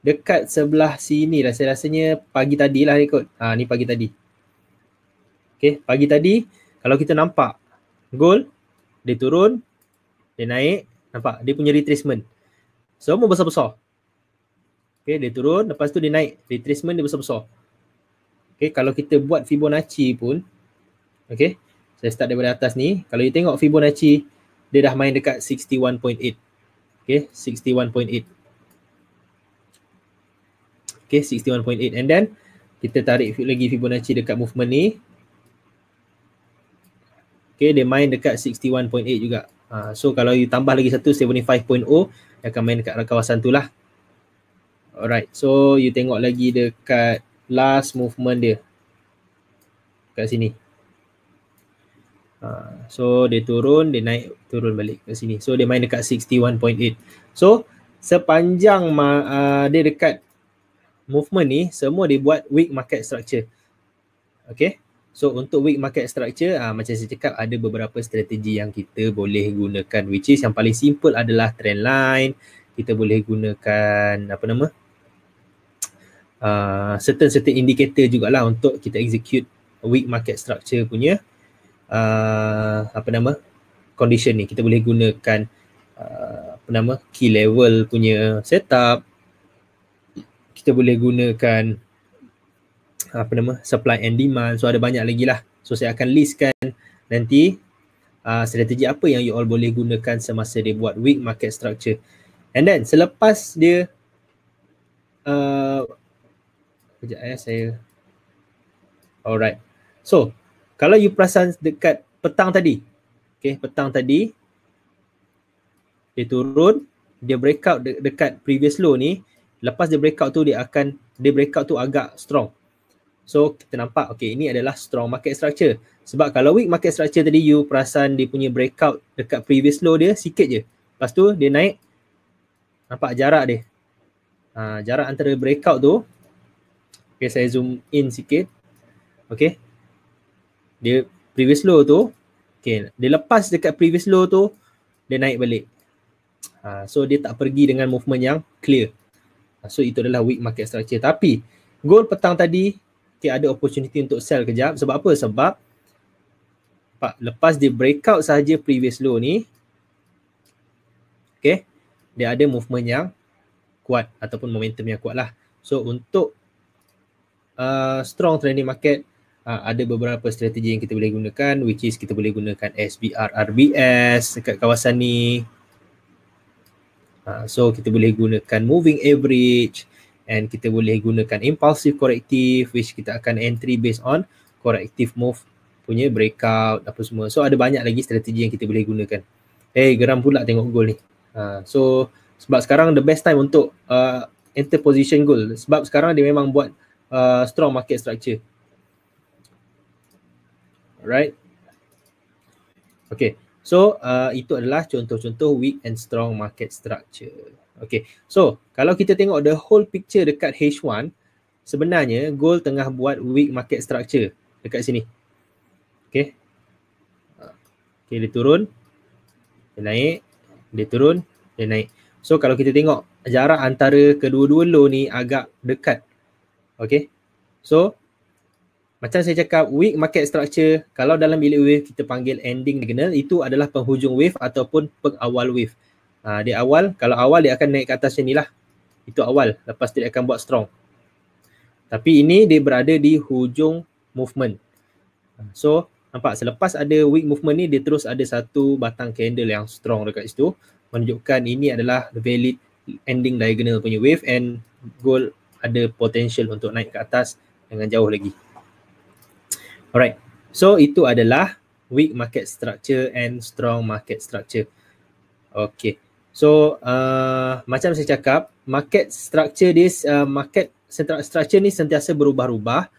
Dekat sebelah sini rasa lah, rasanya pagi tadi lah ni kot. Ha, ni pagi tadi. Okay, pagi tadi kalau kita nampak gold dia turun, dia naik, nampak? Dia punya retracement. Semua besar-besar. Okay, dia turun, lepas tu dia naik. Retracement dia besar-besar. Okay, kalau kita buat Fibonacci pun, okay, saya start daripada atas ni. Kalau you tengok Fibonacci, dia dah main dekat 61.8. Okay, 61.8. Okay, 61.8. And then, kita tarik lagi Fibonacci dekat movement ni. Okay, dia main dekat 61.8 juga. Uh, so kalau you tambah lagi satu 75.0 dia akan main dekat kawasan tu lah. Alright, so you tengok lagi dekat last movement dia. Kat sini. Uh, so dia turun, dia naik, turun balik kat sini. So dia main dekat 61.8. So sepanjang uh, dia dekat movement ni, semua dia buat weak market structure. Okay. So untuk weak market structure uh, macam saya cakap ada beberapa strategi yang kita boleh gunakan which is yang paling simple adalah trend line. Kita boleh gunakan apa nama? Uh, ah, certain certain indicator jugalah untuk kita execute weak market structure punya uh, apa nama? condition ni. Kita boleh gunakan uh, apa nama? key level punya setup. Kita boleh gunakan apa nama supply and demand so ada banyak lagi lah so saya akan listkan nanti uh, strategi apa yang you all boleh gunakan semasa dia buat weak market structure and then selepas dia uh, kejap ya saya alright so kalau you perasan dekat petang tadi okay petang tadi dia turun dia breakout de- dekat previous low ni lepas dia breakout tu dia akan dia breakout tu agak strong So kita nampak okay ini adalah strong market structure. Sebab kalau weak market structure tadi you perasan dia punya breakout dekat previous low dia sikit je. Lepas tu dia naik nampak jarak dia. Ha, jarak antara breakout tu okay saya zoom in sikit. Okay. Dia previous low tu okay dia lepas dekat previous low tu dia naik balik. Ha, so dia tak pergi dengan movement yang clear. Ha, so itu adalah weak market structure. Tapi gold petang tadi okay ada opportunity untuk sell kejap sebab apa sebab pak lepas dia breakout saja previous low ni okay dia ada movement yang kuat ataupun momentum yang kuat lah so untuk uh, strong trending market uh, ada beberapa strategi yang kita boleh gunakan which is kita boleh gunakan SBR RBS dekat kawasan ni uh, so kita boleh gunakan moving average and kita boleh gunakan impulsive corrective which kita akan entry based on corrective move punya breakout apa semua. So ada banyak lagi strategi yang kita boleh gunakan. Hey, eh, geram pula tengok goal ni. Ha, so sebab sekarang the best time untuk uh, enter position goal sebab sekarang dia memang buat uh, strong market structure. Alright. Okay. So uh, itu adalah contoh-contoh weak and strong market structure. Okay, so kalau kita tengok the whole picture dekat H1, sebenarnya gold tengah buat weak market structure dekat sini. Okay. Okay, dia turun, dia naik, dia turun, dia naik. So kalau kita tengok jarak antara kedua-dua low ni agak dekat. Okay. So macam saya cakap weak market structure kalau dalam bilik wave kita panggil ending signal itu adalah penghujung wave ataupun pengawal wave uh, ah, dia awal kalau awal dia akan naik ke atas sini lah itu awal lepas dia akan buat strong tapi ini dia berada di hujung movement ah, so nampak selepas ada weak movement ni dia terus ada satu batang candle yang strong dekat situ menunjukkan ini adalah valid ending diagonal punya wave and gold ada potential untuk naik ke atas dengan jauh lagi alright so itu adalah weak market structure and strong market structure okay So uh, macam saya cakap, market structure this uh, market structure ni sentiasa berubah-ubah.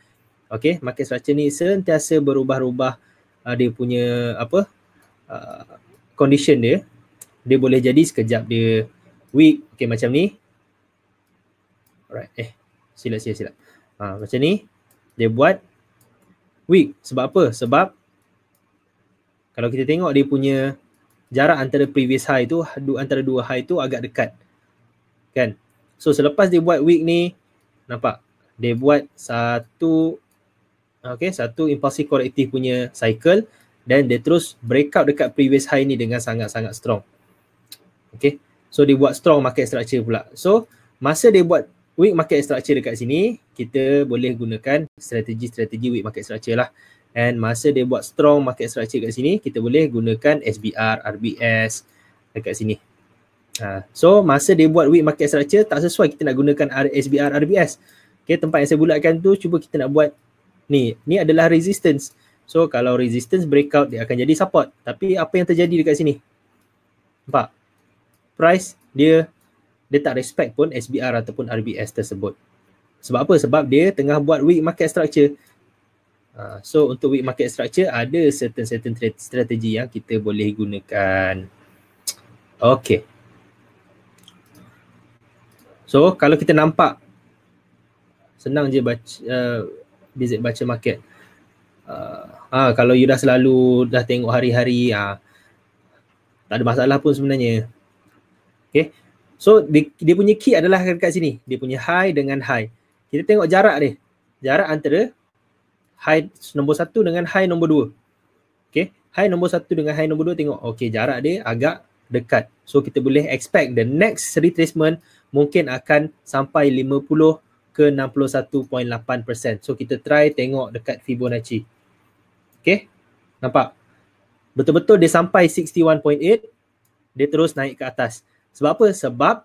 Okay, market structure ni sentiasa berubah-ubah uh, dia punya apa uh, condition dia. Dia boleh jadi sekejap dia weak. Okay, macam ni. Alright, eh silap silap silap. Ha, macam ni dia buat weak. Sebab apa? Sebab kalau kita tengok dia punya jarak antara previous high tu antara dua high tu agak dekat kan so selepas dia buat week ni nampak dia buat satu okay satu impulsive korektif punya cycle dan dia terus break out dekat previous high ni dengan sangat-sangat strong okay so dia buat strong market structure pula so masa dia buat weak market structure dekat sini kita boleh gunakan strategi-strategi weak market structure lah And masa dia buat strong market structure kat sini, kita boleh gunakan SBR, RBS dekat sini. Ha. So masa dia buat weak market structure, tak sesuai kita nak gunakan R SBR, RBS. Okay, tempat yang saya bulatkan tu, cuba kita nak buat ni. Ni adalah resistance. So kalau resistance breakout, dia akan jadi support. Tapi apa yang terjadi dekat sini? Nampak? Price dia dia tak respect pun SBR ataupun RBS tersebut. Sebab apa? Sebab dia tengah buat weak market structure. Uh, so untuk weak market structure ada certain certain tra- strategi yang kita boleh gunakan. Okay. So kalau kita nampak senang je baca uh, visit baca market. Uh, uh, kalau you dah selalu dah tengok hari-hari uh, tak ada masalah pun sebenarnya. Okay. So dia, dia punya key adalah dekat sini. Dia punya high dengan high. Kita tengok jarak dia. Jarak antara high nombor satu dengan high nombor dua. Okay. High nombor satu dengan high nombor dua tengok. Okay jarak dia agak dekat. So kita boleh expect the next retracement mungkin akan sampai 50 ke 61.8%. So kita try tengok dekat Fibonacci. Okay. Nampak? Betul-betul dia sampai 61.8. Dia terus naik ke atas. Sebab apa? Sebab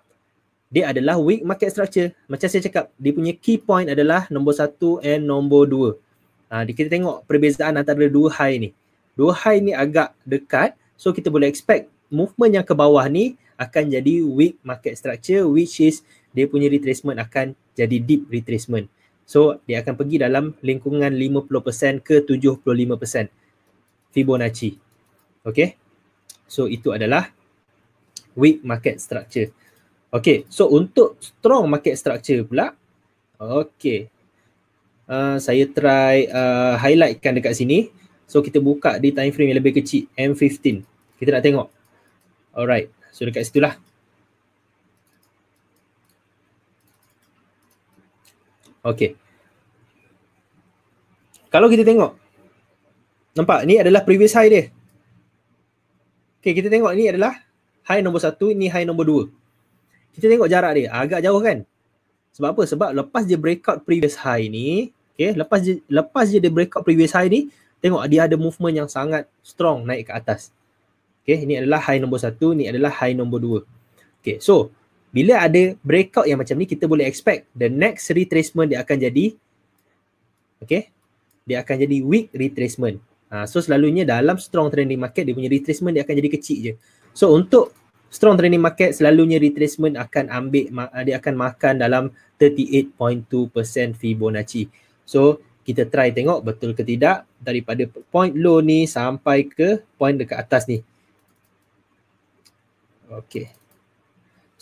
dia adalah weak market structure. Macam saya cakap, dia punya key point adalah nombor satu and nombor dua. Uh, kita tengok perbezaan antara dua high ni. Dua high ni agak dekat so kita boleh expect movement yang ke bawah ni akan jadi weak market structure which is dia punya retracement akan jadi deep retracement. So dia akan pergi dalam lingkungan 50% ke 75% Fibonacci. Okay. So itu adalah weak market structure. Okay. So untuk strong market structure pula. Okay uh, saya try uh, highlightkan dekat sini so kita buka di time frame yang lebih kecil M15 kita nak tengok alright so dekat situlah okey kalau kita tengok nampak ni adalah previous high dia okey kita tengok ni adalah high nombor satu. ni high nombor dua. kita tengok jarak dia ah, agak jauh kan sebab apa sebab lepas dia breakout previous high ni Okay, lepas je, lepas je dia breakout previous high ni, tengok dia ada movement yang sangat strong naik ke atas. Okay, ini adalah high nombor satu, ni adalah high nombor dua. Okay, so bila ada breakout yang macam ni, kita boleh expect the next retracement dia akan jadi, okay, dia akan jadi weak retracement. Ha, so selalunya dalam strong trending market, dia punya retracement dia akan jadi kecil je. So untuk strong trending market, selalunya retracement akan ambil, dia akan makan dalam 38.2% Fibonacci. So kita try tengok betul ke tidak daripada point low ni sampai ke point dekat atas ni. Okay.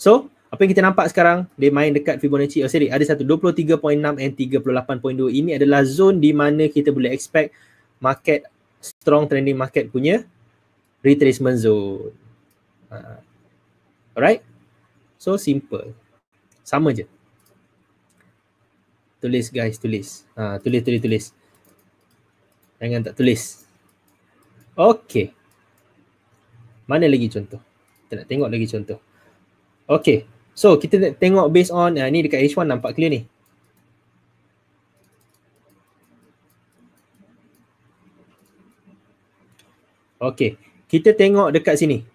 So apa yang kita nampak sekarang dia main dekat Fibonacci. Oh sorry ada satu 23.6 and 38.2 ini adalah zone di mana kita boleh expect market strong trending market punya retracement zone. Ha. Alright. So simple. Sama je. Tulis guys, tulis. Ha, tulis, tulis, tulis. Jangan tak tulis. Okay. Mana lagi contoh? Kita nak tengok lagi contoh. Okay. So kita tengok based on uh, ni dekat H1 nampak clear ni. Okay. Kita tengok dekat sini.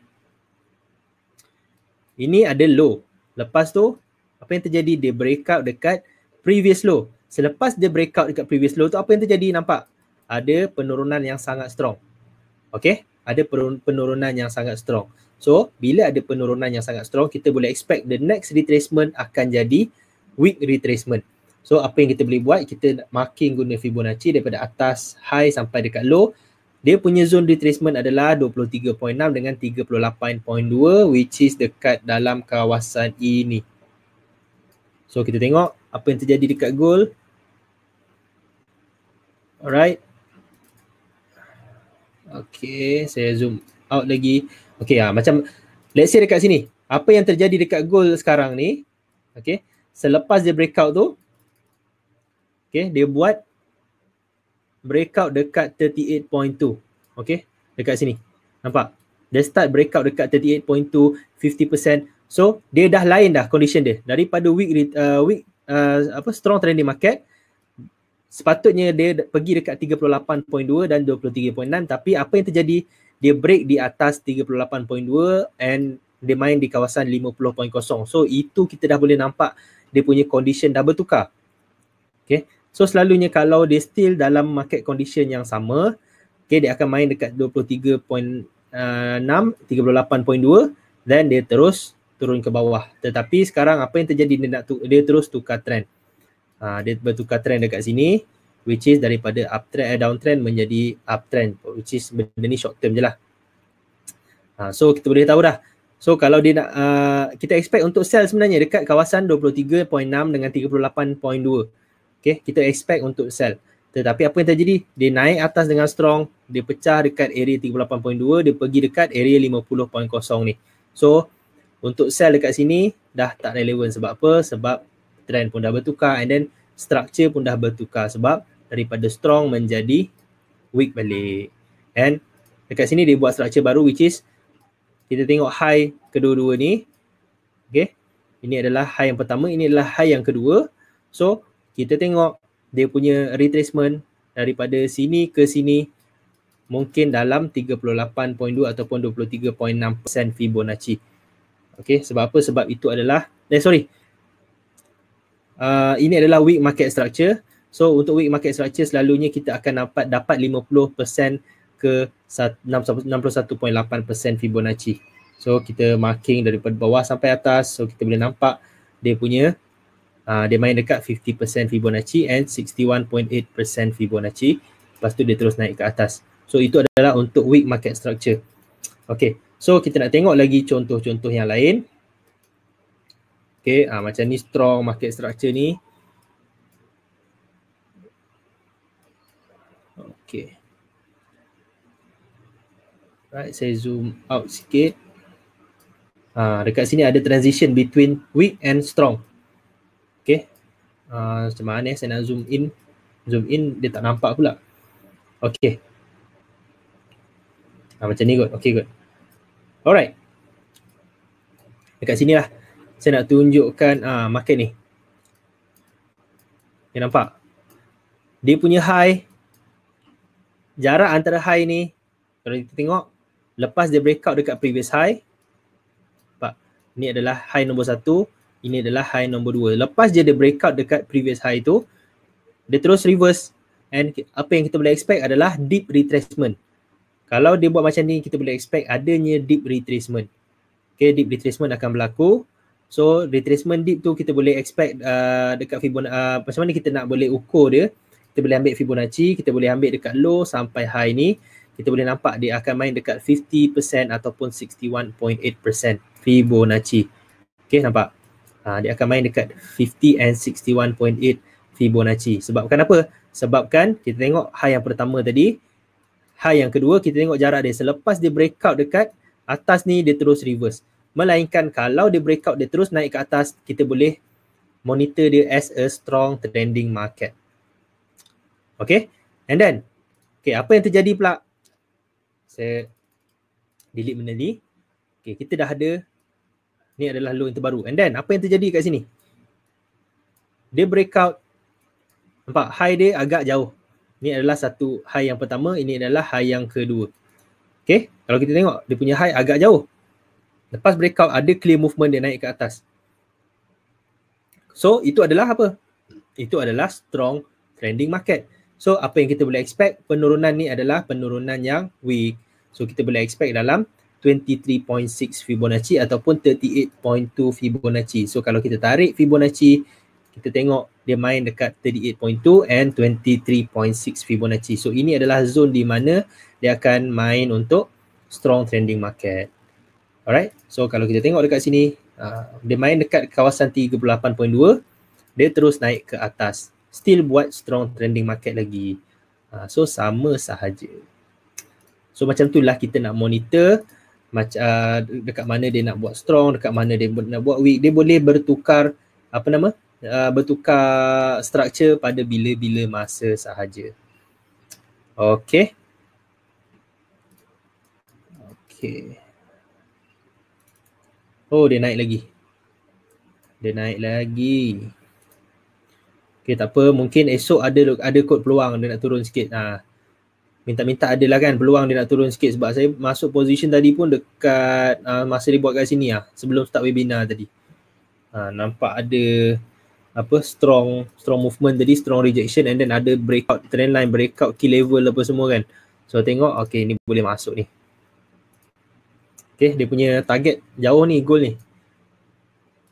Ini ada low. Lepas tu apa yang terjadi? Dia break up dekat previous low. Selepas dia breakout dekat previous low tu apa yang terjadi nampak? Ada penurunan yang sangat strong. Okay? Ada penurunan yang sangat strong. So, bila ada penurunan yang sangat strong, kita boleh expect the next retracement akan jadi weak retracement. So, apa yang kita boleh buat? Kita marking guna Fibonacci daripada atas high sampai dekat low. Dia punya zone retracement adalah 23.6 dengan 38.2 which is dekat dalam kawasan ini. So kita tengok apa yang terjadi dekat goal. Alright. Okay, saya zoom out lagi. Okay, ha, macam let's say dekat sini. Apa yang terjadi dekat goal sekarang ni, okay, selepas dia breakout tu, okay, dia buat breakout dekat 38.2. Okay, dekat sini. Nampak? Dia start breakout dekat 38.2, 50%. So, dia dah lain dah condition dia. Daripada week uh, week uh, apa strong trending market sepatutnya dia pergi dekat 38.2 dan 23.6 tapi apa yang terjadi dia break di atas 38.2 and dia main di kawasan 50.0 so itu kita dah boleh nampak dia punya condition dah bertukar okay so selalunya kalau dia still dalam market condition yang sama okay dia akan main dekat 23.6 38.2 uh, then dia terus turun ke bawah. Tetapi sekarang apa yang terjadi dia nak tu, dia terus tukar trend. Ha, dia bertukar trend dekat sini which is daripada uptrend eh, downtrend menjadi uptrend which is benda ni short term je lah. Ha, so kita boleh tahu dah. So kalau dia nak uh, kita expect untuk sell sebenarnya dekat kawasan 23.6 dengan 38.2. Okay kita expect untuk sell. Tetapi apa yang terjadi? Dia naik atas dengan strong, dia pecah dekat area 38.2, dia pergi dekat area 50.0 ni. So untuk sell dekat sini dah tak relevan sebab apa sebab trend pun dah bertukar and then structure pun dah bertukar sebab daripada strong menjadi weak balik and dekat sini dia buat structure baru which is kita tengok high kedua-dua ni okay ini adalah high yang pertama ini adalah high yang kedua so kita tengok dia punya retracement daripada sini ke sini mungkin dalam 38.2 ataupun 23.6% Fibonacci. Okay, sebab apa? Sebab itu adalah, eh sorry. Uh, ini adalah weak market structure. So untuk weak market structure selalunya kita akan dapat dapat 50% ke 61.8% Fibonacci. So kita marking daripada bawah sampai atas. So kita boleh nampak dia punya uh, dia main dekat 50% Fibonacci and 61.8% Fibonacci. Lepas tu dia terus naik ke atas. So itu adalah untuk weak market structure. Okay. So kita nak tengok lagi contoh-contoh yang lain. Okay, ha, macam ni strong market structure ni. Okay. Right, saya zoom out sikit. Ha, dekat sini ada transition between weak and strong. Okay. Ha, macam mana eh? saya nak zoom in. Zoom in dia tak nampak pula. Okay. Ha, macam ni kot. Okay kot. Alright. Dekat sini lah. Saya nak tunjukkan uh, market ni. Okay, nampak? Dia punya high. Jarak antara high ni. Kalau kita tengok. Lepas dia breakout dekat previous high. Nampak? Ini adalah high nombor satu. Ini adalah high nombor dua. Lepas dia ada breakout dekat previous high tu. Dia terus reverse. And apa yang kita boleh expect adalah deep retracement. Kalau dia buat macam ni kita boleh expect adanya deep retracement. Okay deep retracement akan berlaku. So retracement deep tu kita boleh expect uh, dekat Fibonacci uh, macam mana kita nak boleh ukur dia. Kita boleh ambil Fibonacci, kita boleh ambil dekat low sampai high ni. Kita boleh nampak dia akan main dekat 50% ataupun 61.8% Fibonacci. Okay nampak? Uh, dia akan main dekat 50 and 61.8 Fibonacci. Sebabkan apa? Sebabkan kita tengok high yang pertama tadi high yang kedua kita tengok jarak dia selepas dia breakout dekat atas ni dia terus reverse melainkan kalau dia breakout dia terus naik ke atas kita boleh monitor dia as a strong trending market okay and then okay apa yang terjadi pula saya delete benda ni okay kita dah ada ni adalah low yang terbaru and then apa yang terjadi kat sini dia breakout nampak high dia agak jauh ini adalah satu high yang pertama, ini adalah high yang kedua. Okay, kalau kita tengok dia punya high agak jauh. Lepas breakout ada clear movement dia naik ke atas. So itu adalah apa? Itu adalah strong trending market. So apa yang kita boleh expect? Penurunan ni adalah penurunan yang weak. So kita boleh expect dalam 23.6 Fibonacci ataupun 38.2 Fibonacci. So kalau kita tarik Fibonacci kita tengok dia main dekat 38.2 and 23.6 Fibonacci. So ini adalah zone di mana dia akan main untuk strong trending market. Alright. So kalau kita tengok dekat sini uh, dia main dekat kawasan 38.2 dia terus naik ke atas. Still buat strong trending market lagi. Uh, so sama sahaja. So macam itulah kita nak monitor macam uh, dekat mana dia nak buat strong, dekat mana dia nak buat weak. Dia boleh bertukar apa nama? uh, bertukar structure pada bila-bila masa sahaja. Okay. Okay. Oh, dia naik lagi. Dia naik lagi. Okay, tak apa. Mungkin esok ada ada kot peluang dia nak turun sikit. Ha. Minta-minta adalah kan peluang dia nak turun sikit sebab saya masuk position tadi pun dekat uh, masa dia buat kat sini lah. Sebelum start webinar tadi. Ha, nampak ada apa strong strong movement tadi strong rejection and then ada breakout trend line breakout key level apa semua kan so tengok okay ni boleh masuk ni okay dia punya target jauh ni goal ni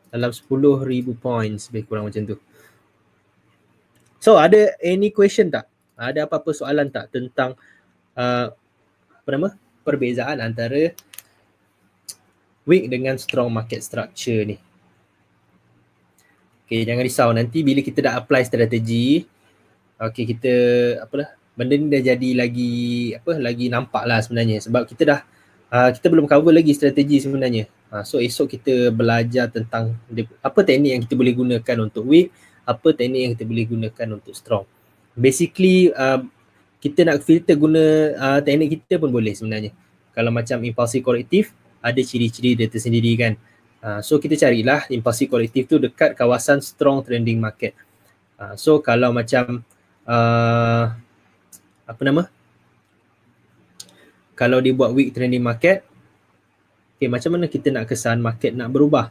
dalam 10,000 points lebih kurang macam tu so ada any question tak ada apa-apa soalan tak tentang uh, apa nama perbezaan antara weak dengan strong market structure ni Okay jangan risau nanti bila kita dah apply strategi Okay kita apa lah benda ni dah jadi lagi apa lagi nampak lah sebenarnya sebab kita dah uh, kita belum cover lagi strategi sebenarnya uh, so esok kita belajar tentang dia, apa teknik yang kita boleh gunakan untuk weak apa teknik yang kita boleh gunakan untuk strong basically uh, kita nak filter guna uh, teknik kita pun boleh sebenarnya kalau macam impulsive corrective ada ciri-ciri dia tersendiri kan Uh, so kita carilah impulsif kolektif tu dekat kawasan strong trending market. Uh, so kalau macam uh, apa nama? Kalau dia buat weak trending market, okay, macam mana kita nak kesan market nak berubah?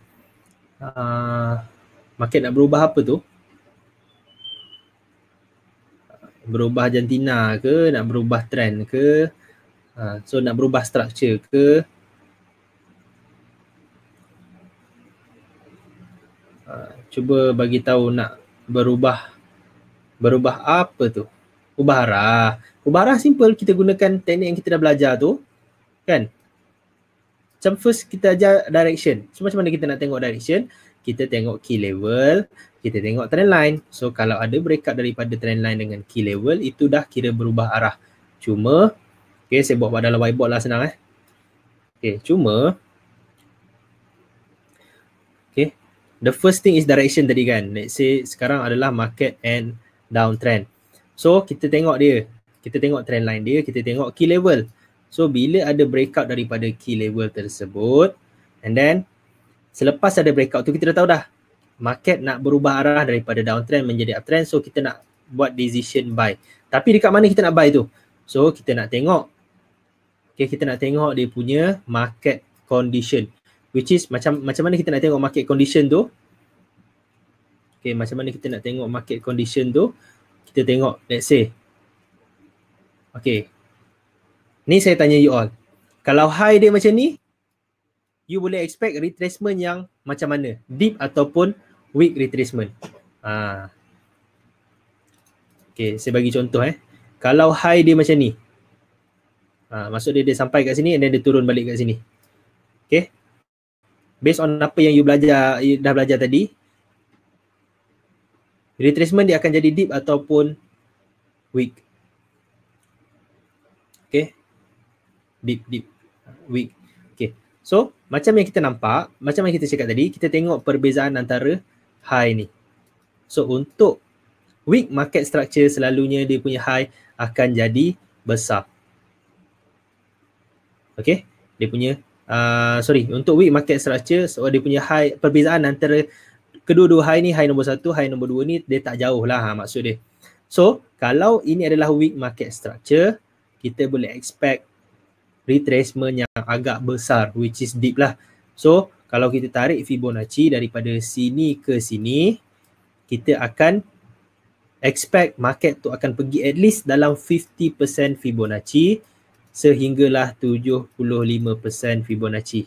Uh, market nak berubah apa tu? Berubah jantina ke? Nak berubah trend ke? Uh, so nak berubah structure ke? cuba bagi tahu nak berubah berubah apa tu ubah arah ubah arah simple kita gunakan teknik yang kita dah belajar tu kan macam first kita ajar direction so macam mana kita nak tengok direction kita tengok key level kita tengok trend line so kalau ada breakout daripada trend line dengan key level itu dah kira berubah arah cuma okay saya buat pada dalam whiteboard lah senang eh okay cuma the first thing is direction tadi kan let's say sekarang adalah market and downtrend so kita tengok dia kita tengok trend line dia kita tengok key level so bila ada breakout daripada key level tersebut and then selepas ada breakout tu kita dah tahu dah market nak berubah arah daripada downtrend menjadi uptrend so kita nak buat decision buy tapi dekat mana kita nak buy tu so kita nak tengok okay kita nak tengok dia punya market condition which is macam macam mana kita nak tengok market condition tu okay macam mana kita nak tengok market condition tu kita tengok let's say okay ni saya tanya you all kalau high dia macam ni you boleh expect retracement yang macam mana deep ataupun weak retracement ha okay saya bagi contoh eh kalau high dia macam ni ha maksud dia dia sampai kat sini and then dia turun balik kat sini okay based on apa yang you belajar you dah belajar tadi retracement dia akan jadi deep ataupun weak okay deep deep weak okay so macam yang kita nampak macam yang kita cakap tadi kita tengok perbezaan antara high ni so untuk weak market structure selalunya dia punya high akan jadi besar okay dia punya uh, sorry untuk weak market structure so dia punya high perbezaan antara kedua-dua high ni high nombor satu high nombor dua ni dia tak jauh lah ha, maksud dia so kalau ini adalah weak market structure kita boleh expect retracement yang agak besar which is deep lah so kalau kita tarik Fibonacci daripada sini ke sini kita akan expect market tu akan pergi at least dalam 50% Fibonacci sehinggalah 75% Fibonacci.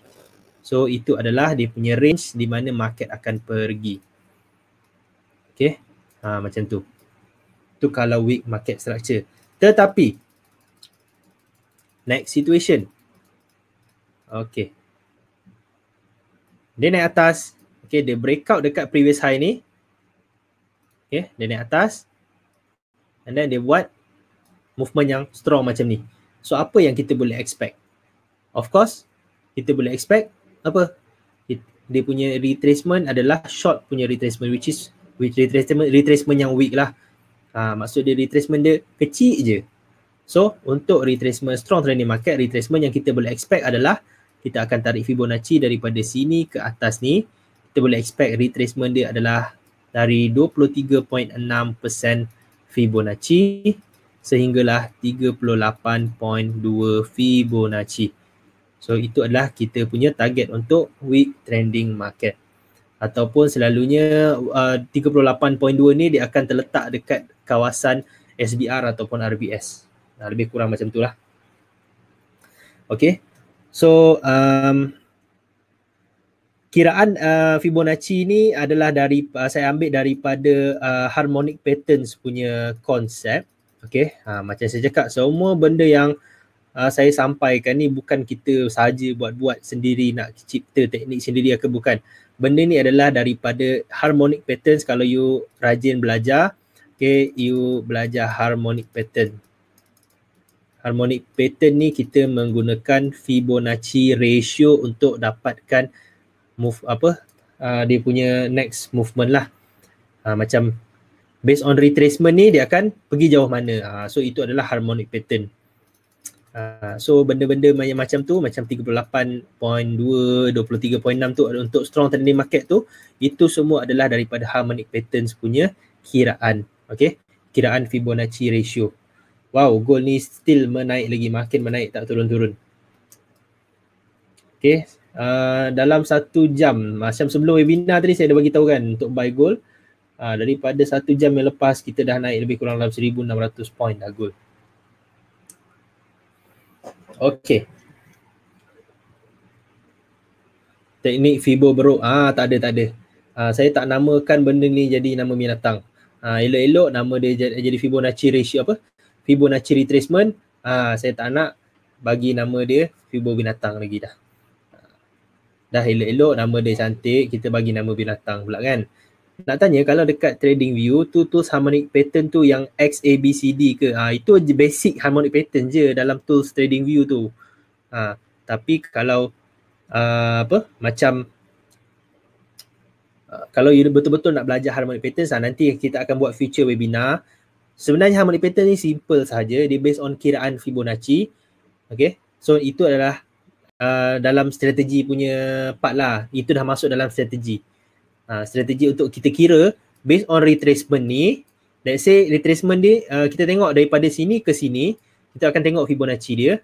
So itu adalah dia punya range di mana market akan pergi. Okay. Ha, macam tu. Tu kalau weak market structure. Tetapi next situation. Okay. Dia naik atas. Okay dia breakout dekat previous high ni. Okay dia naik atas. And then dia buat movement yang strong macam ni. So apa yang kita boleh expect? Of course, kita boleh expect apa? Dia punya retracement adalah short punya retracement which is which retracement retracement yang weak lah. Ha, maksud dia retracement dia kecil je. So untuk retracement strong trending market, retracement yang kita boleh expect adalah kita akan tarik Fibonacci daripada sini ke atas ni. Kita boleh expect retracement dia adalah dari 23.6% Fibonacci sehinggalah 38.2 Fibonacci. So itu adalah kita punya target untuk week trending market. Ataupun selalunya uh, 38.2 ni dia akan terletak dekat kawasan SBR ataupun RBS. Nah, lebih kurang macam tu lah. Okay. So um, kiraan uh, Fibonacci ni adalah dari uh, saya ambil daripada uh, harmonic patterns punya konsep. Okay, ha, macam saya cakap semua benda yang ha, saya sampaikan ni bukan kita sahaja buat-buat sendiri nak cipta teknik sendiri ke bukan. Benda ni adalah daripada harmonic patterns kalau you rajin belajar. Okay, you belajar harmonic pattern. Harmonic pattern ni kita menggunakan Fibonacci ratio untuk dapatkan move apa uh, dia punya next movement lah. Uh, macam based on retracement ni dia akan pergi jauh mana. Uh, so itu adalah harmonic pattern. Uh, so benda-benda macam macam tu macam 38.2, 23.6 tu untuk strong trending market tu itu semua adalah daripada harmonic pattern punya kiraan. Okay. Kiraan Fibonacci ratio. Wow, gold ni still menaik lagi, makin menaik tak turun-turun. Okay, uh, ah, dalam satu jam, macam sebelum webinar tadi saya dah bagi tahu kan untuk buy gold, Ha, daripada satu jam yang lepas kita dah naik lebih kurang dalam 1600 point dah gold. Okay. Teknik fibo beruk. Ah ha, tak ada tak ada. Ha, saya tak namakan benda ni jadi nama binatang. Ha, elok-elok nama dia jadi Fibonacci ratio apa? Fibonacci retracement. Ha, saya tak nak bagi nama dia fibo binatang lagi dah. Dah elok-elok nama dia cantik, kita bagi nama binatang pula kan nak tanya kalau dekat trading view tu tools harmonic pattern tu yang X, A, B, C, D ke? Ha, itu basic harmonic pattern je dalam tools trading view tu. Ha, tapi kalau uh, apa macam uh, kalau you betul-betul nak belajar harmonic pattern ha, nanti kita akan buat future webinar. Sebenarnya harmonic pattern ni simple sahaja. Dia based on kiraan Fibonacci. Okay. So itu adalah uh, dalam strategi punya part lah. Itu dah masuk dalam strategi. Uh, strategi untuk kita kira based on retracement ni let's say retracement dia uh, kita tengok daripada sini ke sini kita akan tengok Fibonacci dia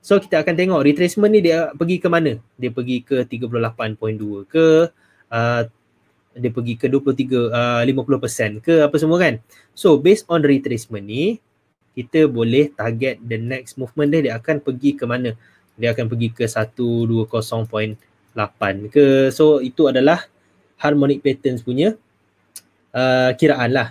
so kita akan tengok retracement ni dia pergi ke mana dia pergi ke 38.2 ke uh, dia pergi ke 23 uh, 50% ke apa semua kan so based on retracement ni kita boleh target the next movement dia dia akan pergi ke mana dia akan pergi ke 120.8 ke so itu adalah harmonic patterns punya uh, kiraan lah.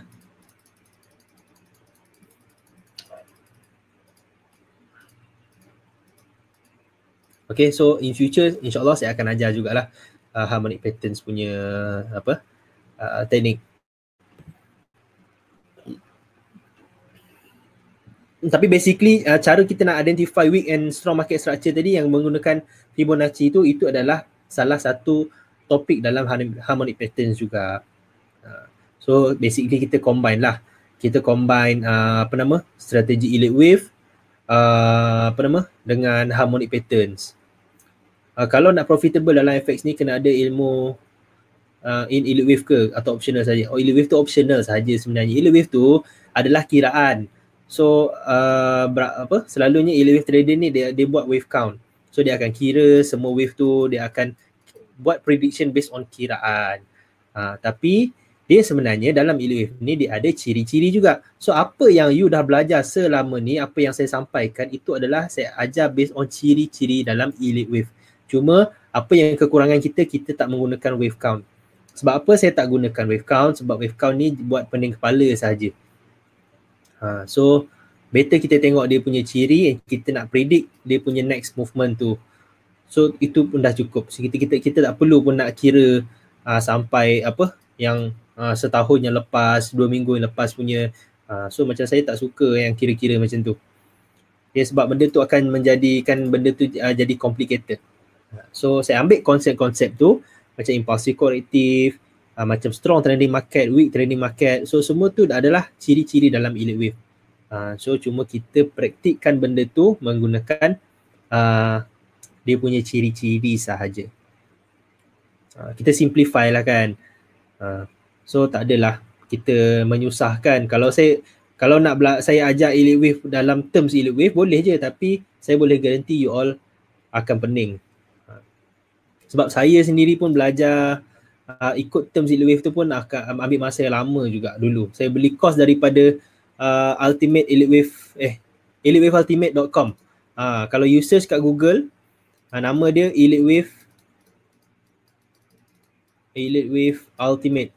Okay, so in future, insyaAllah saya akan ajar jugalah uh, harmonic patterns punya apa uh, teknik. Tapi basically uh, cara kita nak identify weak and strong market structure tadi yang menggunakan Fibonacci itu, itu adalah salah satu topik dalam harmonic patterns juga. Ah, so basically kita combine lah. Kita combine uh, apa nama? strategi elite wave uh, apa nama? dengan harmonic patterns. Uh, kalau nak profitable dalam FX ni kena ada ilmu uh, in elite wave ke atau optional saja. Oh elite wave tu optional saja sebenarnya. Elite wave tu adalah kiraan. So uh, ber- apa? selalunya elite wave trader ni dia dia buat wave count. So dia akan kira semua wave tu dia akan buat prediction based on kiraan. Uh, tapi dia sebenarnya dalam ilmu e ni dia ada ciri-ciri juga. So apa yang you dah belajar selama ni, apa yang saya sampaikan itu adalah saya ajar based on ciri-ciri dalam elite wave. Cuma apa yang kekurangan kita, kita tak menggunakan wave count. Sebab apa saya tak gunakan wave count? Sebab wave count ni buat pening kepala sahaja. Ha, so better kita tengok dia punya ciri and eh, kita nak predict dia punya next movement tu. So itu pun dah cukup. So, kita kita kita tak perlu pun nak kira uh, sampai apa yang uh, setahun yang lepas, dua minggu yang lepas punya. Uh, so macam saya tak suka yang kira-kira macam tu. Ya yeah, sebab benda tu akan menjadikan benda tu uh, jadi complicated. So saya ambil konsep-konsep tu macam impulsive corrective, uh, macam strong trending market, weak trending market. So semua tu adalah ciri-ciri dalam elite wave. Uh, so cuma kita praktikkan benda tu menggunakan uh, dia punya ciri-ciri sahaja. Uh, kita simplify lah kan. Uh, so tak adalah kita menyusahkan. Kalau saya kalau nak bela- saya ajar elite wave dalam terms elite wave boleh je tapi saya boleh guarantee you all akan pening. Uh, sebab saya sendiri pun belajar uh, ikut terms elite wave tu pun akan um, ambil masa yang lama juga dulu. Saya beli course daripada uh, ultimate elite wave eh elitewaveultimate.com. Uh, kalau you search kat Google Ha, nama dia Elite Wave Elite Wave Ultimate.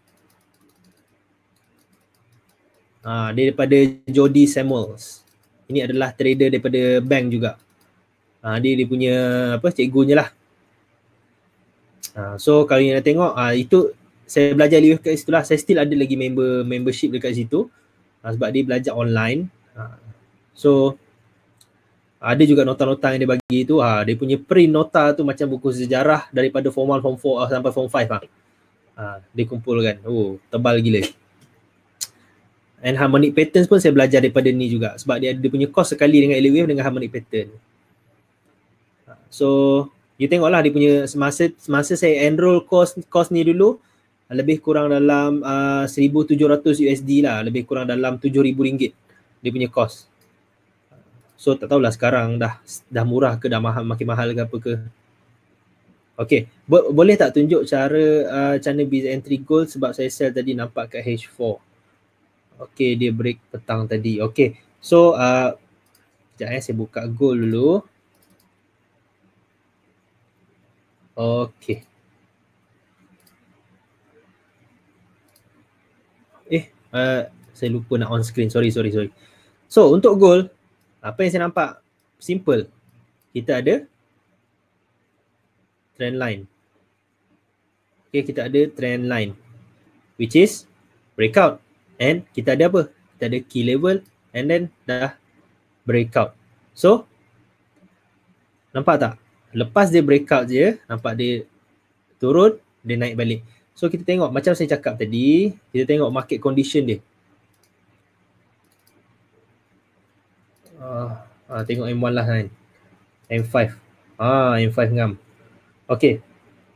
Ha, ah, dia daripada Jody Samuels. Ini adalah trader daripada bank juga. Ha, dia, dia punya apa cikgunya lah. Ha, so kalau ni nak tengok ha, itu saya belajar Elite Wave kat situ lah. Saya still ada lagi member membership dekat situ. Ha, sebab dia belajar online. Ha, so ada juga nota-nota yang dia bagi tu ha dia punya print nota tu macam buku sejarah daripada form 1 form 4 ah, sampai form 5 ah ha, dia kumpulkan oh tebal gila and harmonic patterns pun saya belajar daripada ni juga sebab dia dia punya course sekali dengan Eli wave dengan harmonic pattern so you tengoklah dia punya semasa semasa saya enroll course course ni dulu lebih kurang dalam uh, 1700 USD lah lebih kurang dalam 7000 ringgit dia punya cost. So tak tahulah sekarang dah dah murah ke dah mahal makin mahal ke apa ke. Okay, Bo- boleh tak tunjuk cara uh, channel biz entry gold sebab saya sell tadi nampak kat H4. Okay, dia break petang tadi. Okay, so uh, sekejap eh, saya buka gold dulu. Okay. Eh, uh, saya lupa nak on screen. Sorry, sorry, sorry. So untuk gold, apa yang saya nampak simple kita ada trend line Okay, kita ada trend line which is breakout and kita ada apa kita ada key level and then dah breakout so nampak tak lepas dia breakout je nampak dia turun dia naik balik so kita tengok macam saya cakap tadi kita tengok market condition dia Ah, ah tengok M1 lah kan. M5. Ah M5 ngam. Okey.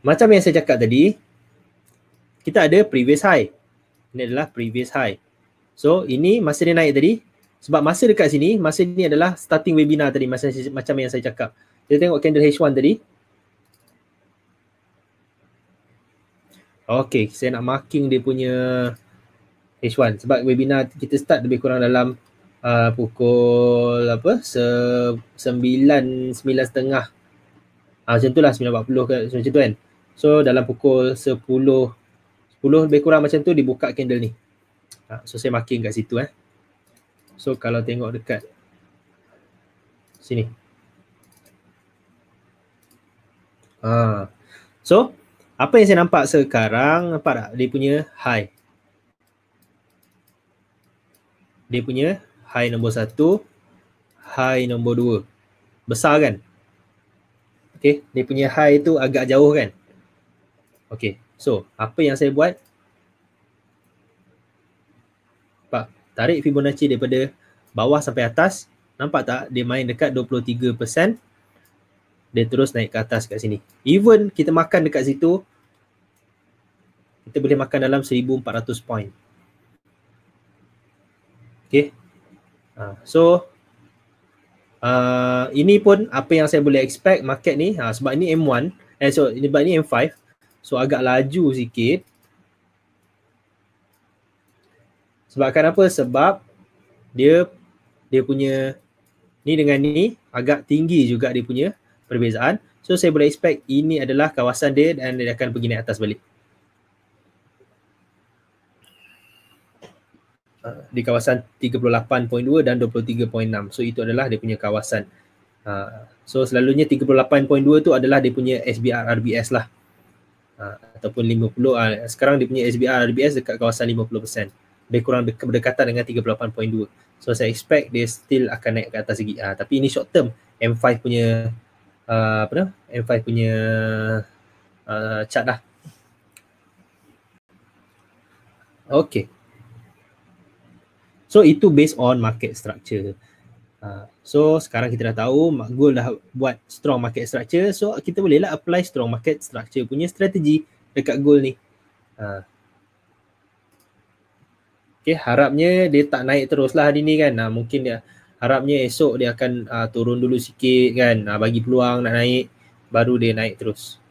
Macam yang saya cakap tadi, kita ada previous high. Ini adalah previous high. So, ini masa dia naik tadi. Sebab masa dekat sini, masa ini adalah starting webinar tadi masa macam yang saya cakap. Kita tengok candle H1 tadi. Okey, saya nak marking dia punya H1 sebab webinar kita start lebih kurang dalam uh, pukul apa se- sembilan sembilan setengah uh, macam tu lah sembilan empat puluh ke macam tu kan so dalam pukul sepuluh sepuluh lebih kurang macam tu dibuka candle ni uh, so saya marking kat situ eh so kalau tengok dekat sini Ah. Uh, so apa yang saya nampak sekarang nampak tak dia punya high dia punya high nombor satu, high nombor dua. Besar kan? Okay, dia punya high tu agak jauh kan? Okay, so apa yang saya buat? Pak, tarik Fibonacci daripada bawah sampai atas. Nampak tak dia main dekat 23%. Dia terus naik ke atas kat sini. Even kita makan dekat situ, kita boleh makan dalam 1400 point. Okay, Ha, so uh, ini pun apa yang saya boleh expect market ni ha, sebab ini M1 eh so ini sebab ni M5 so agak laju sikit sebab kenapa sebab dia dia punya ni dengan ni agak tinggi juga dia punya perbezaan so saya boleh expect ini adalah kawasan dia dan dia akan pergi naik atas balik Uh, di kawasan 38.2 dan 23.6. So itu adalah dia punya kawasan. Uh, so selalunya 38.2 tu adalah dia punya SBR RBS lah. Uh, ataupun 50 uh, sekarang dia punya SBR RBS dekat kawasan 50%. Lebih kurang berdekatan dengan 38.2. So saya expect dia still akan naik ke atas lagi. Uh, tapi ini short term M5 punya uh, apa dah? M5 punya uh, chart lah. Okay. So itu based on market structure. Uh, so sekarang kita dah tahu Makgul dah buat strong market structure. So kita bolehlah apply strong market structure punya strategi dekat goal ni. Uh. Okay harapnya dia tak naik terus lah hari ni kan. Uh, mungkin dia harapnya esok dia akan uh, turun dulu sikit kan. Uh, bagi peluang nak naik baru dia naik terus.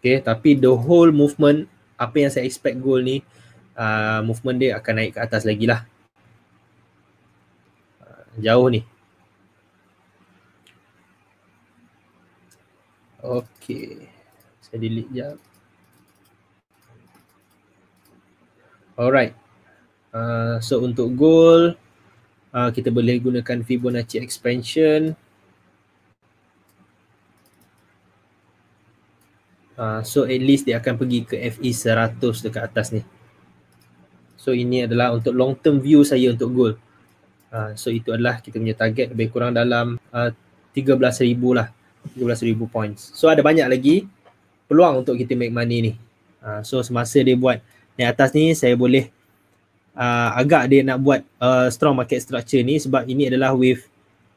Okay tapi the whole movement apa yang saya expect goal ni uh, movement dia akan naik ke atas lagi lah uh, jauh ni Okay saya delete jap alright uh, so untuk goal uh, kita boleh gunakan Fibonacci expansion uh, so at least dia akan pergi ke FE 100 dekat atas ni So ini adalah untuk long term view saya untuk goal. Uh, so itu adalah kita punya target lebih kurang dalam uh, ah, 13,000 lah. 13,000 points. So ada banyak lagi peluang untuk kita make money ni. Uh, so semasa dia buat naik atas ni saya boleh uh, agak dia nak buat uh, strong market structure ni sebab ini adalah wave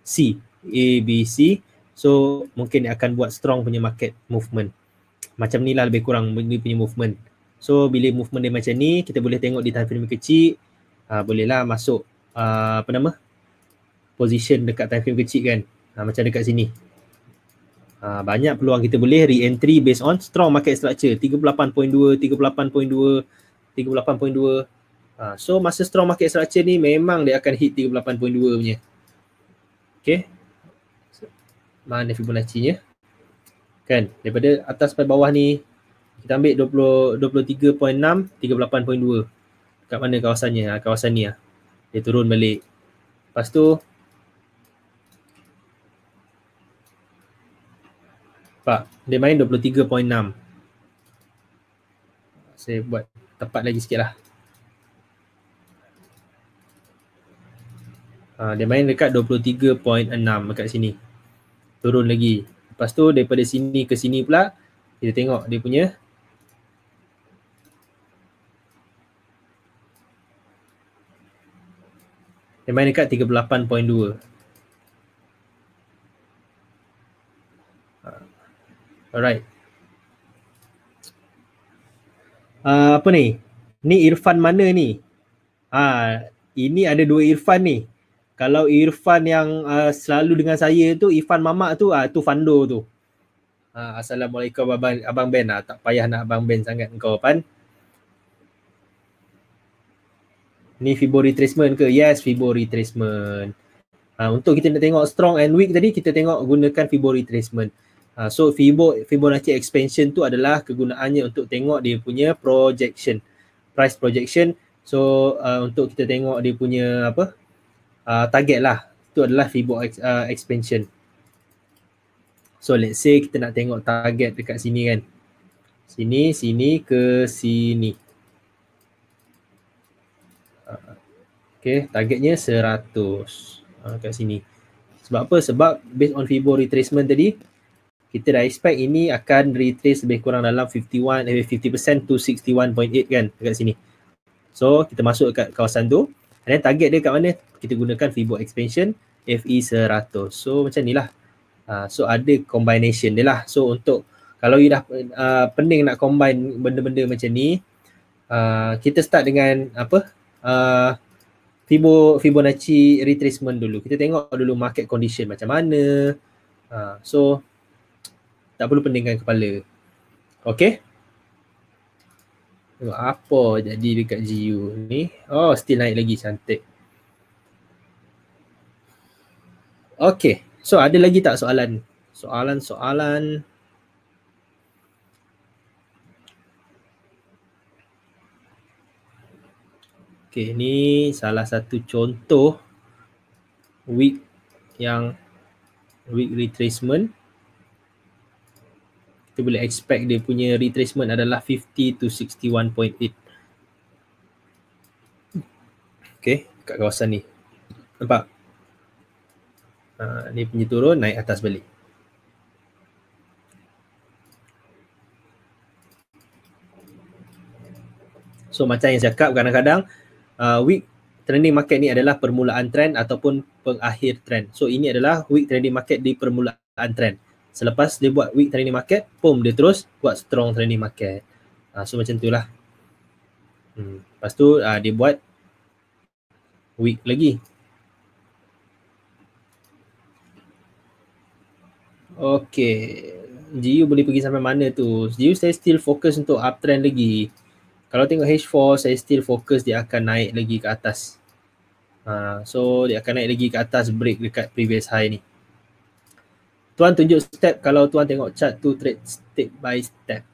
C. A, B, C. So mungkin dia akan buat strong punya market movement. Macam ni lah lebih kurang ni punya movement. So bila movement dia macam ni, kita boleh tengok di time frame kecil uh, ha, bolehlah masuk uh, apa nama? position dekat time frame kecil kan. Uh, macam dekat sini. Uh, banyak peluang kita boleh re-entry based on strong market structure 38.2, 38.2, 38.2. Uh, so masa strong market structure ni memang dia akan hit 38.2 punya. Okay. Mana Fibonacci nya? Kan daripada atas sampai bawah ni kita ambil 23.6 38.2 kat mana kawasannya ah, kawasan ni ah dia turun balik lepas tu pak dia main 23.6 saya buat tepat lagi sikitlah Uh, ah, dia main dekat 23.6 dekat sini Turun lagi Lepas tu daripada sini ke sini pula Kita tengok dia punya Dia main dekat 38.2 ha. Alright uh, Apa ni? Ni Irfan mana ni? Ah, uh, Ini ada dua Irfan ni Kalau Irfan yang uh, selalu dengan saya tu Irfan Mamak tu, ah uh, tu Fando tu ah, Assalamualaikum Abang, Abang Ben lah. Tak payah nak Abang Ben sangat kau, Pan. ni fibo retracement ke? Yes, fibo retracement. Uh, untuk kita nak tengok strong and weak tadi, kita tengok gunakan fibo retracement. Uh, so fibo Fibonacci expansion tu adalah kegunaannya untuk tengok dia punya projection, price projection. So uh, untuk kita tengok dia punya apa uh, target lah. Itu adalah fibo ex, uh, expansion. So let's say kita nak tengok target dekat sini kan. Sini, sini ke sini. Okay, targetnya 100 uh, ah, kat sini. Sebab apa? Sebab based on Fibo retracement tadi, kita dah expect ini akan retrace lebih kurang dalam 51, 50% eh, to 61.8 kan dekat sini. So, kita masuk dekat kawasan tu. And then target dia kat mana? Kita gunakan Fibo expansion FE 100. So, macam ni lah. Uh, so, ada combination dia lah. So, untuk kalau you dah uh, pening nak combine benda-benda macam ni, uh, kita start dengan apa? Uh, Fibo, Fibonacci retracement dulu. Kita tengok dulu market condition macam mana. Uh, so tak perlu pendingkan kepala. Okay. Tengok apa jadi dekat GU ni. Oh still naik lagi cantik. Okay. So ada lagi tak soalan? Soalan-soalan. Soalan. soalan Okay, ni salah satu contoh week yang week retracement. Kita boleh expect dia punya retracement adalah 50 to 61.8. Okay, kat kawasan ni. Nampak? Uh, ni punya turun, naik atas balik. So macam yang saya cakap kadang-kadang uh, weak trending market ni adalah permulaan trend ataupun pengakhir trend. So ini adalah week trending market di permulaan trend. Selepas dia buat week trending market, boom dia terus buat strong trending market. Uh, so macam itulah. Hmm. Lepas tu uh, dia buat week lagi. Okay. Jiu boleh pergi sampai mana tu? Jiu saya still fokus untuk uptrend lagi kalau tengok H4 saya still fokus dia akan naik lagi ke atas uh, so dia akan naik lagi ke atas break dekat previous high ni tuan tunjuk step kalau tuan tengok chart tu trade step by step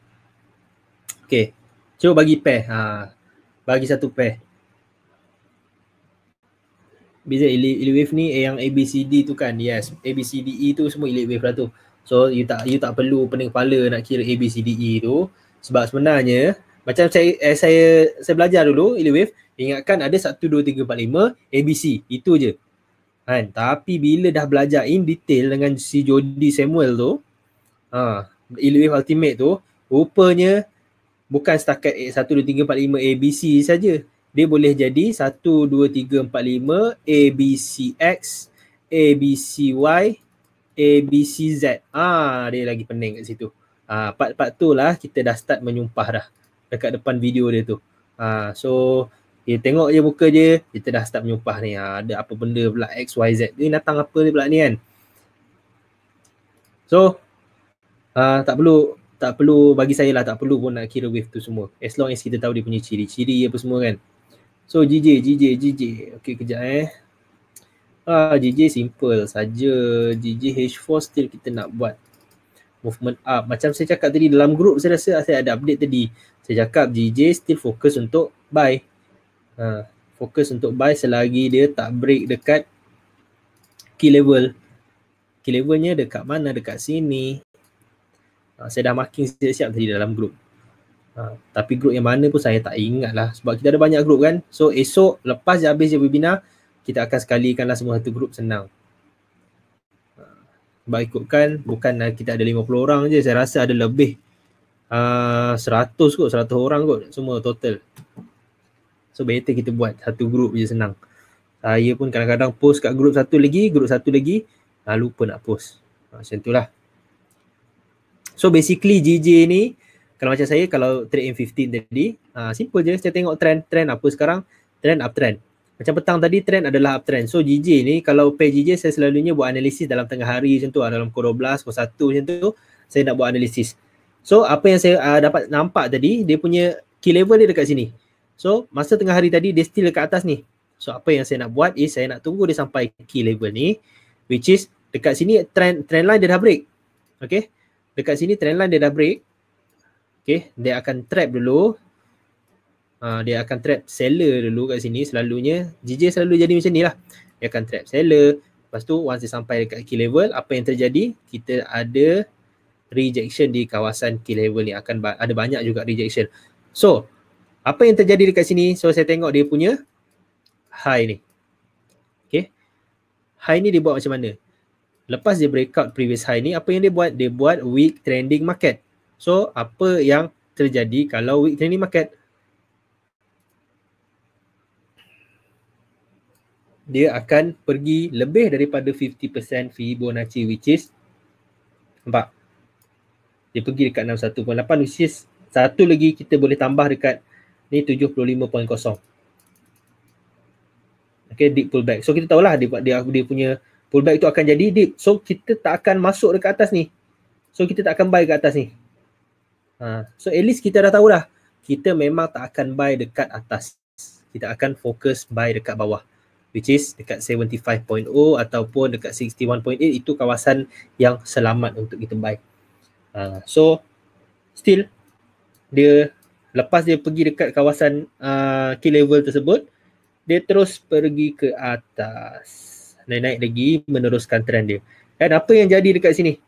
okay cuba bagi pair uh, bagi satu pair bisa elite, elite wave ni eh, yang ABCD tu kan yes ABCDE tu semua elite wave lah tu so you tak you tak perlu pening kepala nak kira ABCDE tu sebab sebenarnya macam saya eh, saya saya belajar dulu Illwave ingatkan ada 1 2 3 4 5 ABC itu je. Kan tapi bila dah belajar in detail dengan si Jody Samuel tu ha Illwave Ultimate tu rupanya bukan setakat 1 2 3 4 5 ABC saja. Dia boleh jadi 1 2 3 4 5 ABCX ABCY ABCZ. Ah dia lagi pening kat situ. Ah ha, part-part tu lah kita dah start menyumpah dah dekat depan video dia tu. Ha, so dia tengok je muka je, kita dah start menyumpah ni. Ha, ada apa benda pula XYZ. Ni datang apa ni pula ni kan? So uh, tak perlu tak perlu bagi saya lah tak perlu pun nak kira wave tu semua. As long as kita tahu dia punya ciri-ciri apa semua kan. So GJ, GJ, GJ. Okay kejap eh. Ah ha, uh, GJ simple saja. GJ H4 still kita nak buat movement up. Macam saya cakap tadi dalam group saya rasa saya ada update tadi saya cakap DJ still fokus untuk buy. Ha, fokus untuk buy selagi dia tak break dekat key level. Key levelnya dekat mana? Dekat sini. Ha, saya dah marking siap-siap tadi dalam grup. Ha, tapi grup yang mana pun saya tak ingat lah sebab kita ada banyak grup kan. So esok lepas je habis je webinar, kita akan sekalikanlah semua satu grup senang. Ha, baik ikutkan, bukan lah kita ada 50 orang je, saya rasa ada lebih 100 ah, kot, 100 orang kot semua total. So better kita buat satu group je senang. Saya pun kadang-kadang post kat group satu lagi, group satu lagi, ha, lupa nak post. Ha, macam itulah. So basically GJ ni, kalau macam saya, kalau trade in 15 tadi, ha, simple je, saya tengok trend, trend apa sekarang, trend uptrend. Macam petang tadi trend adalah uptrend. So GJ ni kalau pay GJ saya selalunya buat analisis dalam tengah hari macam tu. Dalam 12, pukul 1 macam tu saya nak buat analisis. So apa yang saya uh, dapat nampak tadi dia punya key level dia dekat sini. So masa tengah hari tadi dia still dekat atas ni. So apa yang saya nak buat is saya nak tunggu dia sampai key level ni which is dekat sini trend trend line dia dah break. Okay. Dekat sini trend line dia dah break. Okay. Dia akan trap dulu. Uh, dia akan trap seller dulu kat sini selalunya. JJ selalu jadi macam ni lah. Dia akan trap seller. Lepas tu once dia sampai dekat key level apa yang terjadi kita ada rejection di kawasan key level ni akan ba- ada banyak juga rejection. So, apa yang terjadi dekat sini? So, saya tengok dia punya high ni. Okay. High ni dia buat macam mana? Lepas dia breakout previous high ni, apa yang dia buat? Dia buat weak trending market. So, apa yang terjadi kalau weak trending market? Dia akan pergi lebih daripada 50% Fibonacci which is nampak? dia pergi dekat 61.8 which is satu lagi kita boleh tambah dekat ni 75.0 okay deep pullback so kita tahulah dia, dia, dia punya pullback tu akan jadi deep so kita tak akan masuk dekat atas ni so kita tak akan buy dekat atas ni ha. so at least kita dah tahulah kita memang tak akan buy dekat atas kita akan fokus buy dekat bawah which is dekat 75.0 ataupun dekat 61.8 itu kawasan yang selamat untuk kita buy Uh, so still dia lepas dia pergi dekat kawasan uh, key level tersebut dia terus pergi ke atas naik naik lagi meneruskan trend dia dan apa yang jadi dekat sini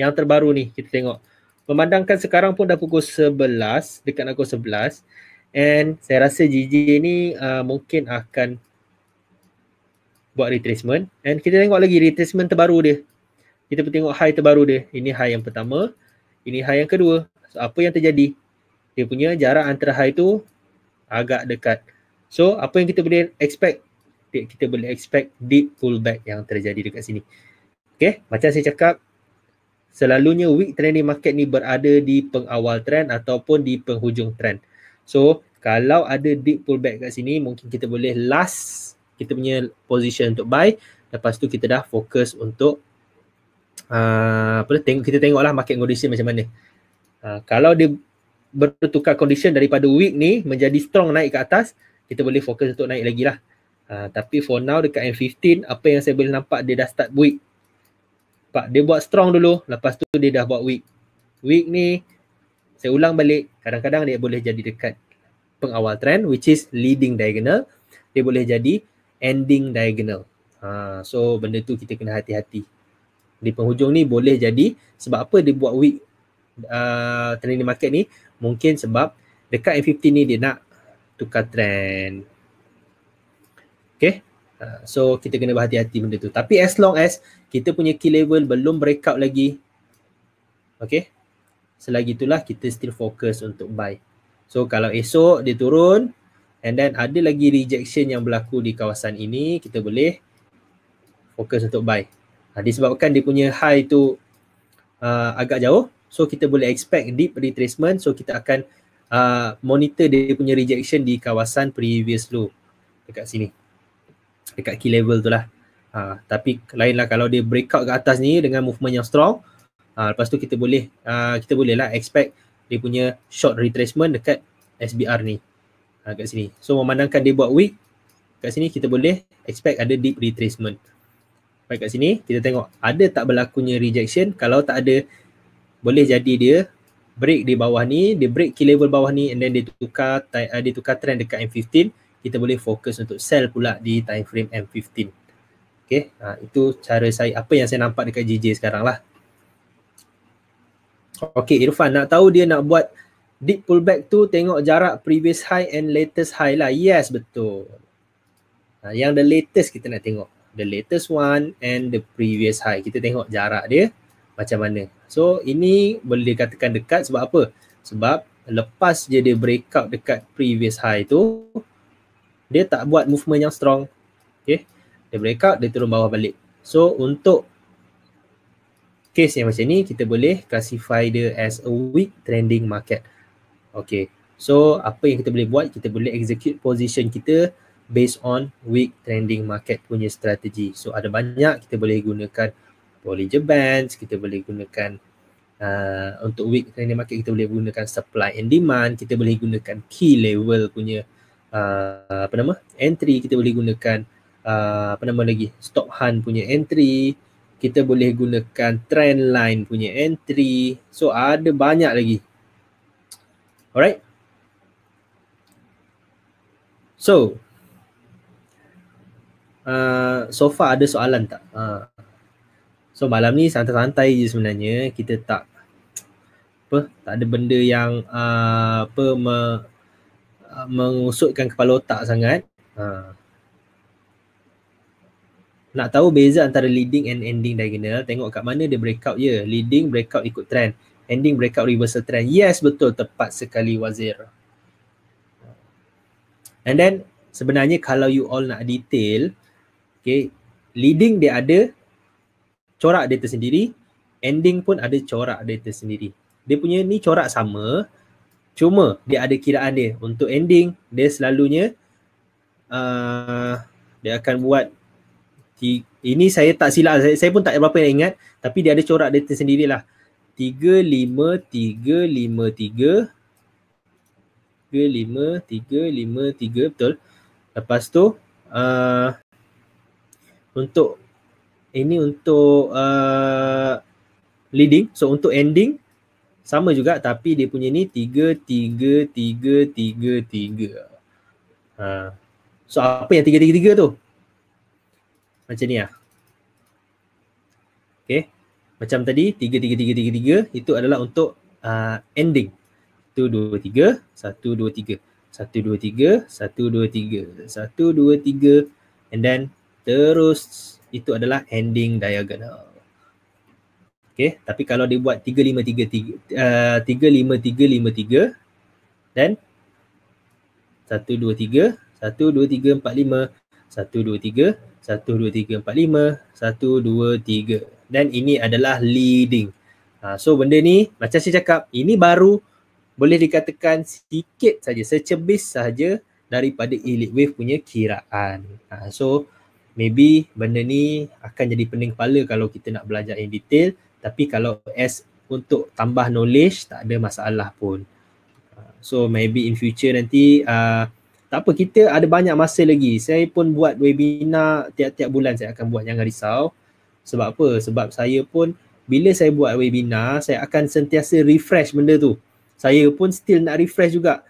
yang terbaru ni kita tengok memandangkan sekarang pun dah pukul 11 dekat nak 11 and saya rasa GJ ni uh, mungkin akan buat retracement and kita tengok lagi retracement terbaru dia kita pun tengok high terbaru dia. Ini high yang pertama, ini high yang kedua. So apa yang terjadi? Dia punya jarak antara high tu agak dekat. So apa yang kita boleh expect? Kita boleh expect deep pullback yang terjadi dekat sini. Okay, macam saya cakap, selalunya weak trending market ni berada di pengawal trend ataupun di penghujung trend. So kalau ada deep pullback kat sini, mungkin kita boleh last kita punya position untuk buy. Lepas tu kita dah fokus untuk Ah, apa tu, teng- kita tengoklah market condition macam mana. Uh, kalau dia bertukar condition daripada week ni menjadi strong naik ke atas, kita boleh fokus untuk naik lagi lah. Uh, tapi for now dekat M15, apa yang saya boleh nampak dia dah start week Pak dia buat strong dulu, lepas tu dia dah buat week week ni, saya ulang balik, kadang-kadang dia boleh jadi dekat pengawal trend which is leading diagonal. Dia boleh jadi ending diagonal. Uh, so benda tu kita kena hati-hati di penghujung ni boleh jadi sebab apa dia buat weak uh, trending market ni mungkin sebab dekat M50 ni dia nak tukar trend okay uh, so kita kena berhati-hati benda tu tapi as long as kita punya key level belum break out lagi okay selagi itulah kita still focus untuk buy so kalau esok dia turun and then ada lagi rejection yang berlaku di kawasan ini kita boleh fokus untuk buy Ha, disebabkan dia punya high tu uh, agak jauh so kita boleh expect deep retracement so kita akan uh, monitor dia punya rejection di kawasan previous low dekat sini dekat key level tu lah uh, tapi lain lah kalau dia breakout ke atas ni dengan movement yang strong uh, lepas tu kita boleh uh, kita boleh lah expect dia punya short retracement dekat SBR ni uh, kat sini so memandangkan dia buat weak kat sini kita boleh expect ada deep retracement Baik kat sini kita tengok ada tak berlakunya rejection Kalau tak ada boleh jadi dia break di bawah ni Dia break key level bawah ni and then dia tukar, uh, dia tukar trend dekat M15 Kita boleh fokus untuk sell pula di time frame M15 Okay ha, itu cara saya apa yang saya nampak dekat GJ sekarang lah Okay Irfan nak tahu dia nak buat deep pullback tu tengok jarak previous high and latest high lah. Yes betul. Ha, yang the latest kita nak tengok the latest one and the previous high. Kita tengok jarak dia macam mana. So ini boleh dikatakan dekat sebab apa? Sebab lepas je dia breakout dekat previous high tu dia tak buat movement yang strong. Okay. Dia breakout, dia turun bawah balik. So untuk case yang macam ni kita boleh classify dia as a weak trending market. Okay. So apa yang kita boleh buat? Kita boleh execute position kita based on week trending market punya strategi. So ada banyak kita boleh gunakan Bollinger Bands, kita boleh gunakan uh, untuk week trending market kita boleh gunakan supply and demand, kita boleh gunakan key level punya uh, apa nama entry, kita boleh gunakan uh, apa nama lagi stop hand punya entry, kita boleh gunakan trend line punya entry. So ada banyak lagi. Alright. So, Ah, so far ada soalan tak? Uh, so malam ni santai-santai je sebenarnya kita tak apa tak ada benda yang uh, apa me, uh, mengusutkan kepala otak sangat. Uh. Nak tahu beza antara leading and ending diagonal, tengok kat mana dia breakout je. Yeah, leading breakout ikut trend, ending breakout reversal trend. Yes betul tepat sekali Wazir. And then sebenarnya kalau you all nak detail, Okay, leading dia ada corak dia tersendiri, ending pun ada corak dia tersendiri. Dia punya ni corak sama, cuma dia ada kiraan dia. Untuk ending, dia selalunya uh, dia akan buat ini saya tak silap, saya, saya pun tak berapa yang ingat tapi dia ada corak dia tersendiri lah. 3, 5, 3, 5, 3 3, 5, 3, 5, 3 betul. Lepas tu uh, untuk ini untuk uh, leading so untuk ending sama juga tapi dia punya ni 33333 ha so apa yang 333 tu macam ni ah okay macam tadi 33333 itu adalah untuk uh, ending 1 2 3 1 2 3 1 2 3 1 2 3 1 2 3 1 2 3 and then terus itu adalah ending diagonal. Okay, tapi kalau dia buat 3, 5, 3, 3, uh, 3, 5, 3, 5, 3 dan 1, 2, 3, 1, 2, 3, 4, 5, 1, 2, 3, 1, 2, 3, 4, 5, 1, dan ini adalah leading. Uh, so benda ni macam saya cakap ini baru boleh dikatakan sikit saja, secebis saja daripada elite wave punya kiraan. Uh, so maybe benda ni akan jadi pening kepala kalau kita nak belajar in detail tapi kalau as untuk tambah knowledge tak ada masalah pun ah, so maybe in future nanti uh, tak apa kita ada banyak masa lagi saya pun buat webinar tiap-tiap bulan saya akan buat jangan risau sebab apa sebab saya pun bila saya buat webinar saya akan sentiasa refresh benda tu saya pun still nak refresh juga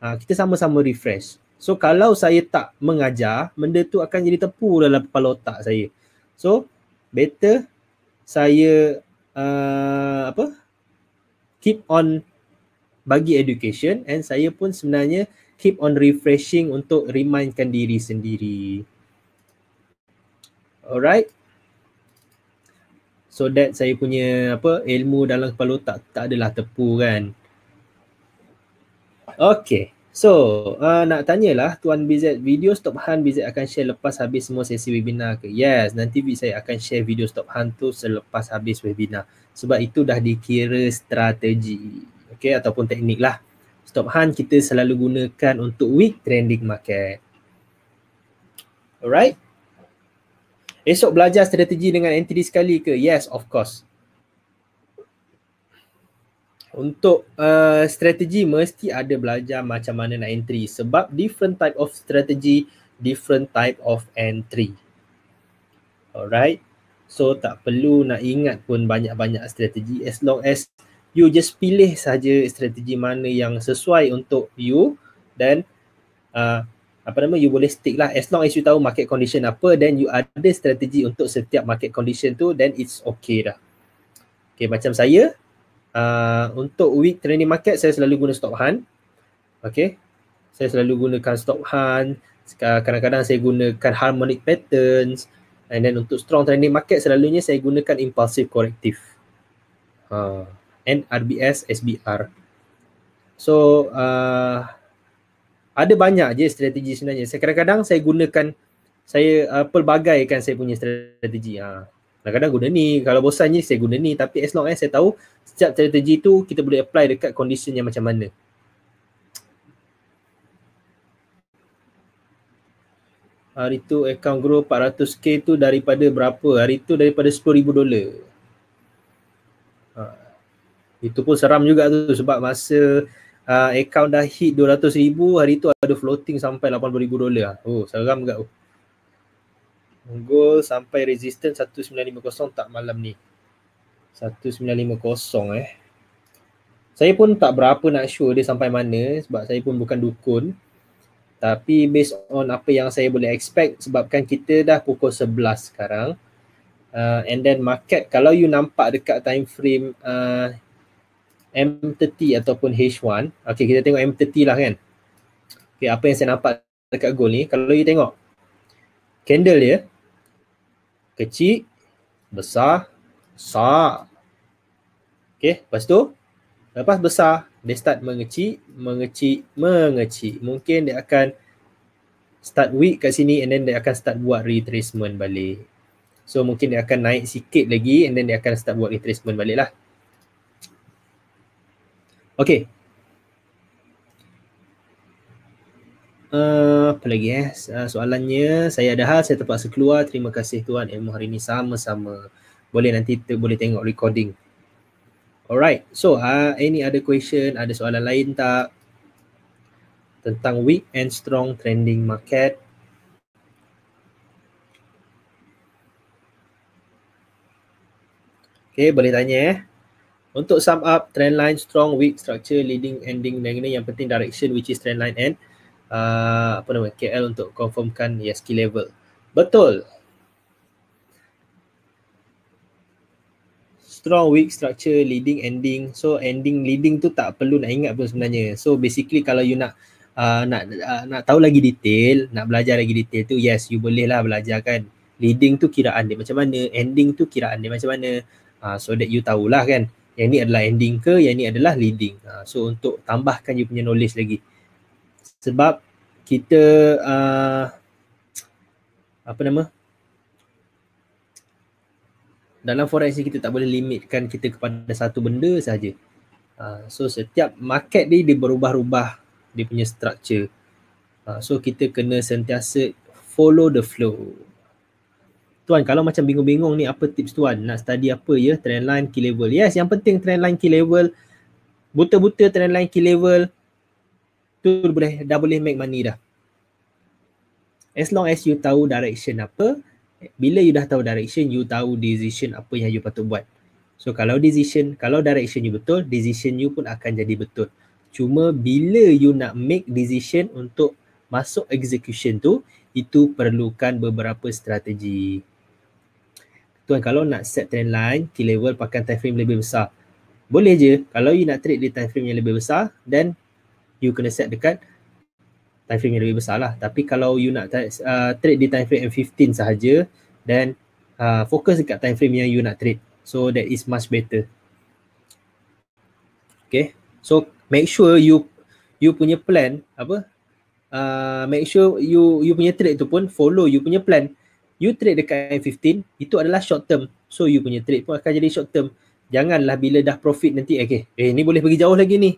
uh, kita sama-sama refresh So kalau saya tak mengajar, benda tu akan jadi tepu dalam kepala otak saya. So better saya uh, apa? keep on bagi education and saya pun sebenarnya keep on refreshing untuk remindkan diri sendiri. Alright. So that saya punya apa ilmu dalam kepala otak tak adalah tepu kan. Okay. So, uh, nak tanyalah Tuan BZ, video Stop Hunt BZ akan share lepas habis semua sesi webinar ke? Yes, nanti saya akan share video Stop Hunt tu selepas habis webinar. Sebab itu dah dikira strategi, okay, ataupun teknik lah. Stop Hunt kita selalu gunakan untuk week trending market. Alright? Esok belajar strategi dengan entry sekali ke? Yes, of course untuk uh, strategi mesti ada belajar macam mana nak entry sebab different type of strategy different type of entry alright so tak perlu nak ingat pun banyak-banyak strategi as long as you just pilih saja strategi mana yang sesuai untuk you then uh, apa nama you boleh stick lah as long as you tahu market condition apa then you ada strategi untuk setiap market condition tu then it's okay dah okay macam saya uh, untuk week trending market saya selalu guna stop hand okay saya selalu gunakan stop hand kadang-kadang saya gunakan harmonic patterns and then untuk strong trending market selalunya saya gunakan impulsive corrective uh, and RBS SBR so uh, ada banyak je strategi sebenarnya saya kadang-kadang saya gunakan saya uh, pelbagaikan saya punya strategi uh kadang-kadang guna ni kalau bosan je saya guna ni tapi as long as saya tahu setiap strategi tu kita boleh apply dekat condition yang macam mana hari tu account grow 400k tu daripada berapa hari tu daripada 10000 dolar ha. itu pun seram juga tu sebab masa uh, account dah hit 200000 hari tu ada floating sampai 80000 dolar oh seram juga tu oh goal sampai resistance 1950 tak malam ni. 1950 eh. Saya pun tak berapa nak sure dia sampai mana sebab saya pun bukan dukun. Tapi based on apa yang saya boleh expect sebabkan kita dah pukul 11 sekarang. Uh, and then market kalau you nampak dekat time frame uh, M30 ataupun H1. Okay kita tengok M30 lah kan. Okay apa yang saya nampak dekat goal ni. Kalau you tengok candle dia kecil, besar, besar. Okey, lepas tu lepas besar, dia start mengecil, mengecil, mengecil. Mungkin dia akan start weak kat sini and then dia akan start buat retracement balik. So mungkin dia akan naik sikit lagi and then dia akan start buat retracement balik lah. Okay, Uh, apa lagi eh? eh? Soalannya, saya ada hal, saya terpaksa keluar. Terima kasih Tuan Ilmu hari ini sama-sama. Boleh nanti te- boleh tengok recording. Alright, so uh, any other question, ada soalan lain tak? Tentang weak and strong trending market. Okay, boleh tanya eh. Untuk sum up, trend line strong, weak structure, leading, ending, dan yang penting direction which is trend line and uh, apa nama KL untuk confirmkan ESK level. Betul. Strong weak structure leading ending. So ending leading tu tak perlu nak ingat pun sebenarnya. So basically kalau you nak uh, nak uh, nak tahu lagi detail, nak belajar lagi detail tu yes you boleh lah belajar kan. Leading tu kiraan dia macam mana, ending tu kiraan dia macam mana. Uh, so that you tahulah kan. Yang ni adalah ending ke, yang ni adalah leading. Uh, so untuk tambahkan you punya knowledge lagi sebab kita uh, apa nama dalam forex ni kita tak boleh limitkan kita kepada satu benda saja. Uh, so setiap market ni dia berubah-ubah dia punya structure. Uh, so kita kena sentiasa follow the flow. Tuan kalau macam bingung-bingung ni apa tips tuan nak study apa ya Trendline, key level. Yes yang penting trendline, key level buta-buta trendline, key level tu boleh dah boleh make money dah. As long as you tahu direction apa, bila you dah tahu direction, you tahu decision apa yang you patut buat. So kalau decision, kalau direction you betul, decision you pun akan jadi betul. Cuma bila you nak make decision untuk masuk execution tu, itu perlukan beberapa strategi. Tuan kalau nak set trend line, key level pakai time frame lebih besar. Boleh je kalau you nak trade di time frame yang lebih besar dan you kena set dekat time frame yang lebih besar lah. Tapi kalau you nak uh, trade di time frame M15 sahaja, then uh, fokus dekat time frame yang you nak trade. So that is much better. Okay. So make sure you you punya plan apa? Uh, make sure you you punya trade tu pun follow you punya plan. You trade dekat M15 itu adalah short term. So you punya trade pun akan jadi short term. Janganlah bila dah profit nanti okay. Eh ni boleh pergi jauh lagi ni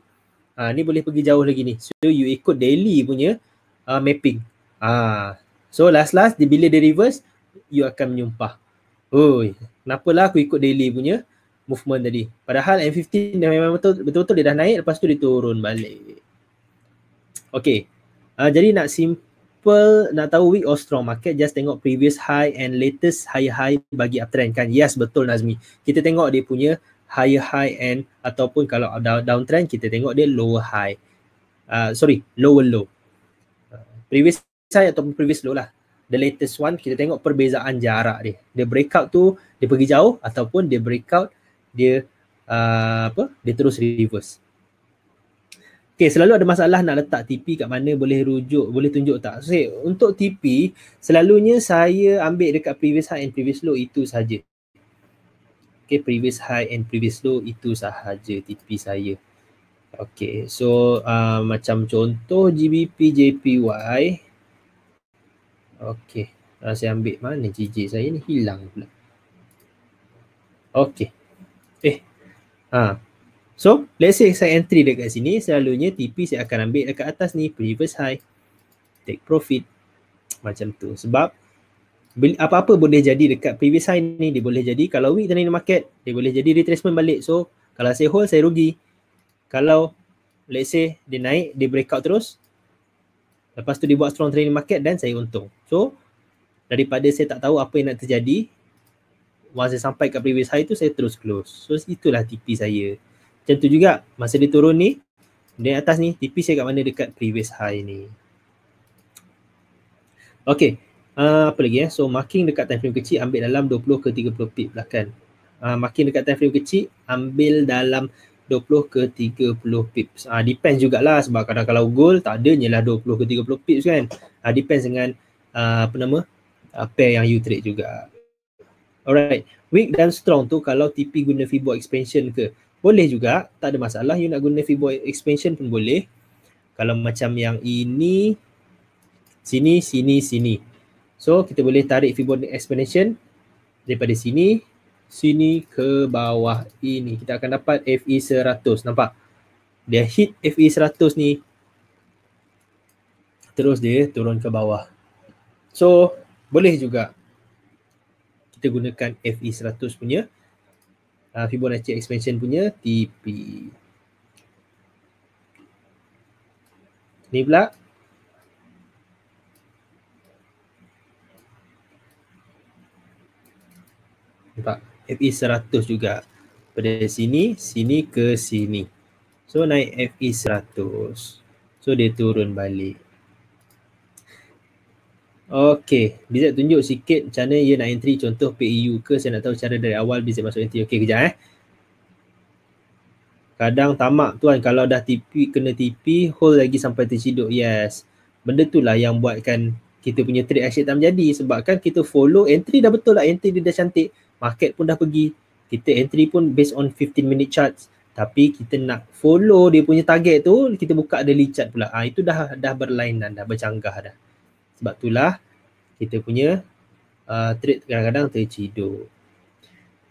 uh, ni boleh pergi jauh lagi ni so you ikut daily punya uh, mapping ah so last last di bila dia reverse you akan menyumpah oi kenapalah aku ikut daily punya movement tadi padahal M15 dah memang betul betul, -betul dia dah naik lepas tu dia turun balik Okay. uh, ha, jadi nak simple nak tahu weak or strong market just tengok previous high and latest high high bagi uptrend kan yes betul Nazmi kita tengok dia punya higher high end ataupun kalau downtrend kita tengok dia lower high. Uh, sorry, lower low. Uh, previous saya atau previous low lah. The latest one kita tengok perbezaan jarak dia. Dia breakout tu dia pergi jauh ataupun dia breakout dia uh, apa? Dia terus reverse. Okay, selalu ada masalah nak letak TP kat mana boleh rujuk, boleh tunjuk tak? So, untuk TP, selalunya saya ambil dekat previous high and previous low itu saja. Okay, previous high and previous low itu sahaja TTP saya. Okay, so uh, macam contoh GBP JPY. Okay, uh, saya ambil mana JJ saya ni hilang pula. Okay. Eh, ha. Uh. So, let's say saya entry dekat sini, selalunya TP saya akan ambil dekat atas ni, previous high. Take profit. Macam tu. Sebab apa-apa boleh jadi dekat previous high ni dia boleh jadi kalau weak turning the market dia boleh jadi retracement balik so kalau saya hold saya rugi kalau let's say dia naik dia breakout terus lepas tu dia buat strong trading market dan saya untung so daripada saya tak tahu apa yang nak terjadi once saya sampai kat previous high tu saya terus close so itulah tipi saya macam tu juga masa dia turun ni dia atas ni tipi saya kat mana dekat previous high ni Okay, Uh, apa lagi eh so marking dekat time frame kecil ambil dalam 20 ke 30 pip lah kan uh, marking dekat time frame kecil ambil dalam 20 ke 30 pip. Ah uh, depends jugaklah sebab kadang kadang kalau goal tak ada nyalah 20 ke 30 pip, kan. Ah uh, depends dengan uh, apa nama uh, pair yang you trade juga. Alright. Weak dan strong tu kalau TP guna Fibo expansion ke? Boleh juga, tak ada masalah. You nak guna Fibo expansion pun boleh. Kalau macam yang ini sini sini sini. So kita boleh tarik Fibonacci expansion daripada sini, sini ke bawah ini. Kita akan dapat FE 100. Nampak? Dia hit FE 100 ni. Terus dia turun ke bawah. So boleh juga kita gunakan FE 100 punya uh, Fibonacci expansion punya TP. Ni pula FE 100 juga pada sini, sini ke sini. So naik FE 100. So dia turun balik. Okay, Bizet tunjuk sikit macam mana ia ya nak entry contoh PEU ke saya nak tahu cara dari awal Bizet masuk entry. Okay kejap eh. Kadang tamak tuan kalau dah tipi kena tipi hold lagi sampai terciduk. Yes. Benda tu lah yang buatkan kita punya trade asyik tak menjadi sebab kan kita follow entry dah betul lah entry dia dah cantik market pun dah pergi kita entry pun based on 15 minute charts tapi kita nak follow dia punya target tu kita buka daily chart pula ha, itu dah dah berlainan dah bercanggah dah sebab itulah kita punya uh, trade kadang-kadang terciduk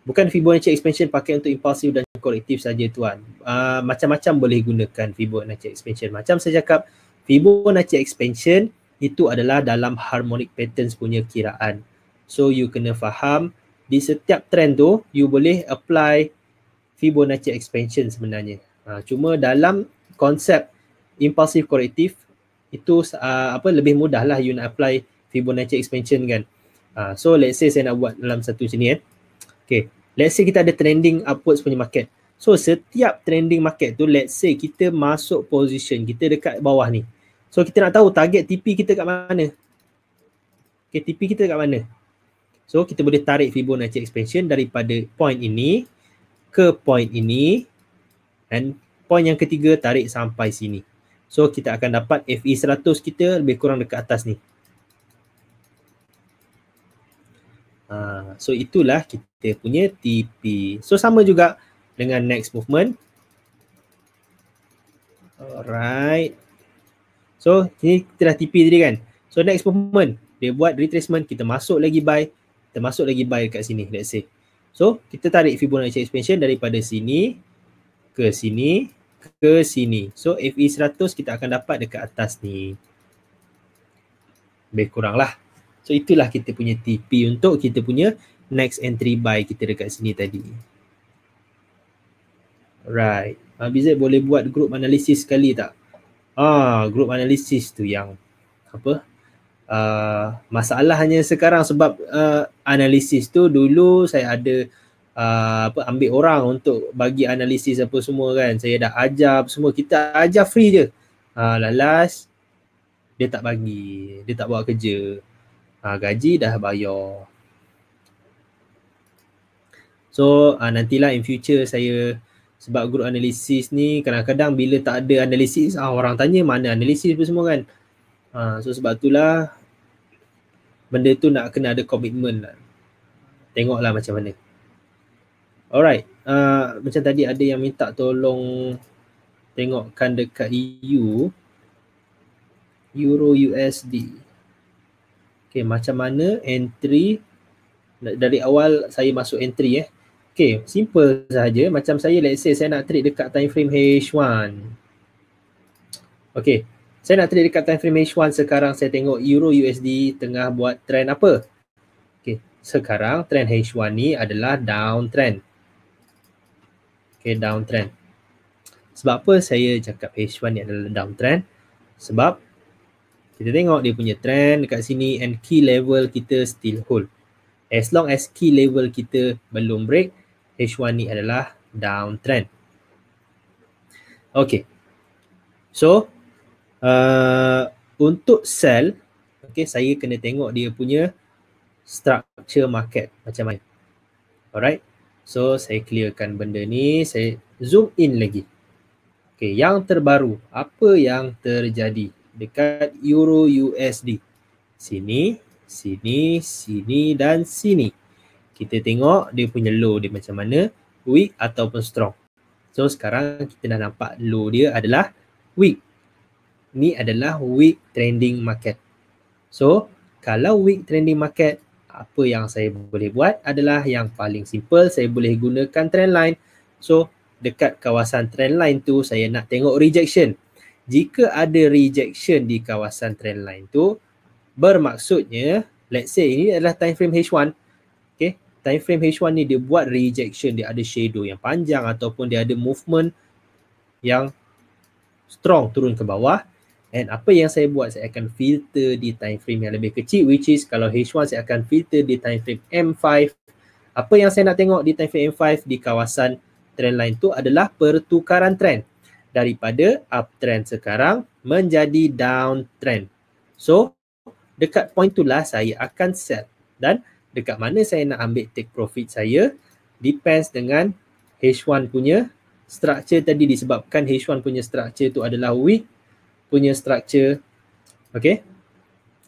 bukan Fibonacci expansion pakai untuk impulsif dan kolektif saja tuan uh, macam-macam boleh gunakan Fibonacci expansion macam saya cakap Fibonacci expansion itu adalah dalam harmonic patterns punya kiraan so you kena faham di setiap trend tu you boleh apply Fibonacci expansion sebenarnya. Ha, cuma dalam konsep impulsive corrective itu uh, apa lebih mudah lah you nak apply Fibonacci expansion kan. Ha, so let's say saya nak buat dalam satu sini eh. Okay. Let's say kita ada trending upwards punya market. So setiap trending market tu let's say kita masuk position kita dekat bawah ni. So kita nak tahu target TP kita kat mana. Okay, TP kita kat mana? So kita boleh tarik Fibonacci expansion daripada point ini ke point ini and point yang ketiga tarik sampai sini. So kita akan dapat FE 100 kita lebih kurang dekat atas ni. Uh, so itulah kita punya TP. So sama juga dengan next movement. Alright. So ini kita dah TP tadi kan. So next movement dia buat retracement kita masuk lagi buy termasuk lagi buy dekat sini let's say. So kita tarik Fibonacci expansion daripada sini ke sini ke sini. So FE 100 kita akan dapat dekat atas ni. Lebih kurang lah. So itulah kita punya TP untuk kita punya next entry buy kita dekat sini tadi. Right. Abizet boleh buat group analisis sekali tak? Ah, group analisis tu yang apa? Uh, masalahnya sekarang sebab uh, analisis tu dulu saya ada uh, apa ambil orang untuk bagi analisis apa semua kan saya dah ajar apa semua kita ajar free je uh, ah, last dia tak bagi dia tak buat kerja uh, gaji dah bayar so uh, nantilah in future saya sebab group analisis ni kadang-kadang bila tak ada analisis uh, orang tanya mana analisis apa semua kan Ha, so sebab itulah benda tu nak kena ada komitmen lah. Tengoklah macam mana. Alright. Uh, macam tadi ada yang minta tolong tengokkan dekat EU. Euro USD. Okay, macam mana entry dari awal saya masuk entry eh. Okay, simple saja. Macam saya let's say saya nak trade dekat time frame H1. Okay, saya nak trade dekat time frame H1 sekarang saya tengok Euro USD tengah buat trend apa? Okay. Sekarang trend H1 ni adalah downtrend. Okay, downtrend. Sebab apa saya cakap H1 ni adalah downtrend? Sebab kita tengok dia punya trend dekat sini and key level kita still hold. As long as key level kita belum break, H1 ni adalah downtrend. Okay. So, uh, untuk sell okay saya kena tengok dia punya structure market macam mana alright so saya clearkan benda ni saya zoom in lagi okay yang terbaru apa yang terjadi dekat euro usd sini sini sini dan sini kita tengok dia punya low dia macam mana weak ataupun strong so sekarang kita dah nampak low dia adalah weak ni adalah week trending market. So, kalau week trending market, apa yang saya boleh buat adalah yang paling simple, saya boleh gunakan trend line. So, dekat kawasan trend line tu saya nak tengok rejection. Jika ada rejection di kawasan trend line tu, bermaksudnya let's say ini adalah time frame H1. Okay, time frame H1 ni dia buat rejection, dia ada shadow yang panjang ataupun dia ada movement yang strong turun ke bawah. And apa yang saya buat, saya akan filter di time frame yang lebih kecil which is kalau H1 saya akan filter di time frame M5. Apa yang saya nak tengok di time frame M5 di kawasan trend line tu adalah pertukaran trend daripada uptrend sekarang menjadi downtrend. So, dekat point itulah saya akan set dan dekat mana saya nak ambil take profit saya depends dengan H1 punya structure tadi disebabkan H1 punya structure tu adalah weak punya structure okay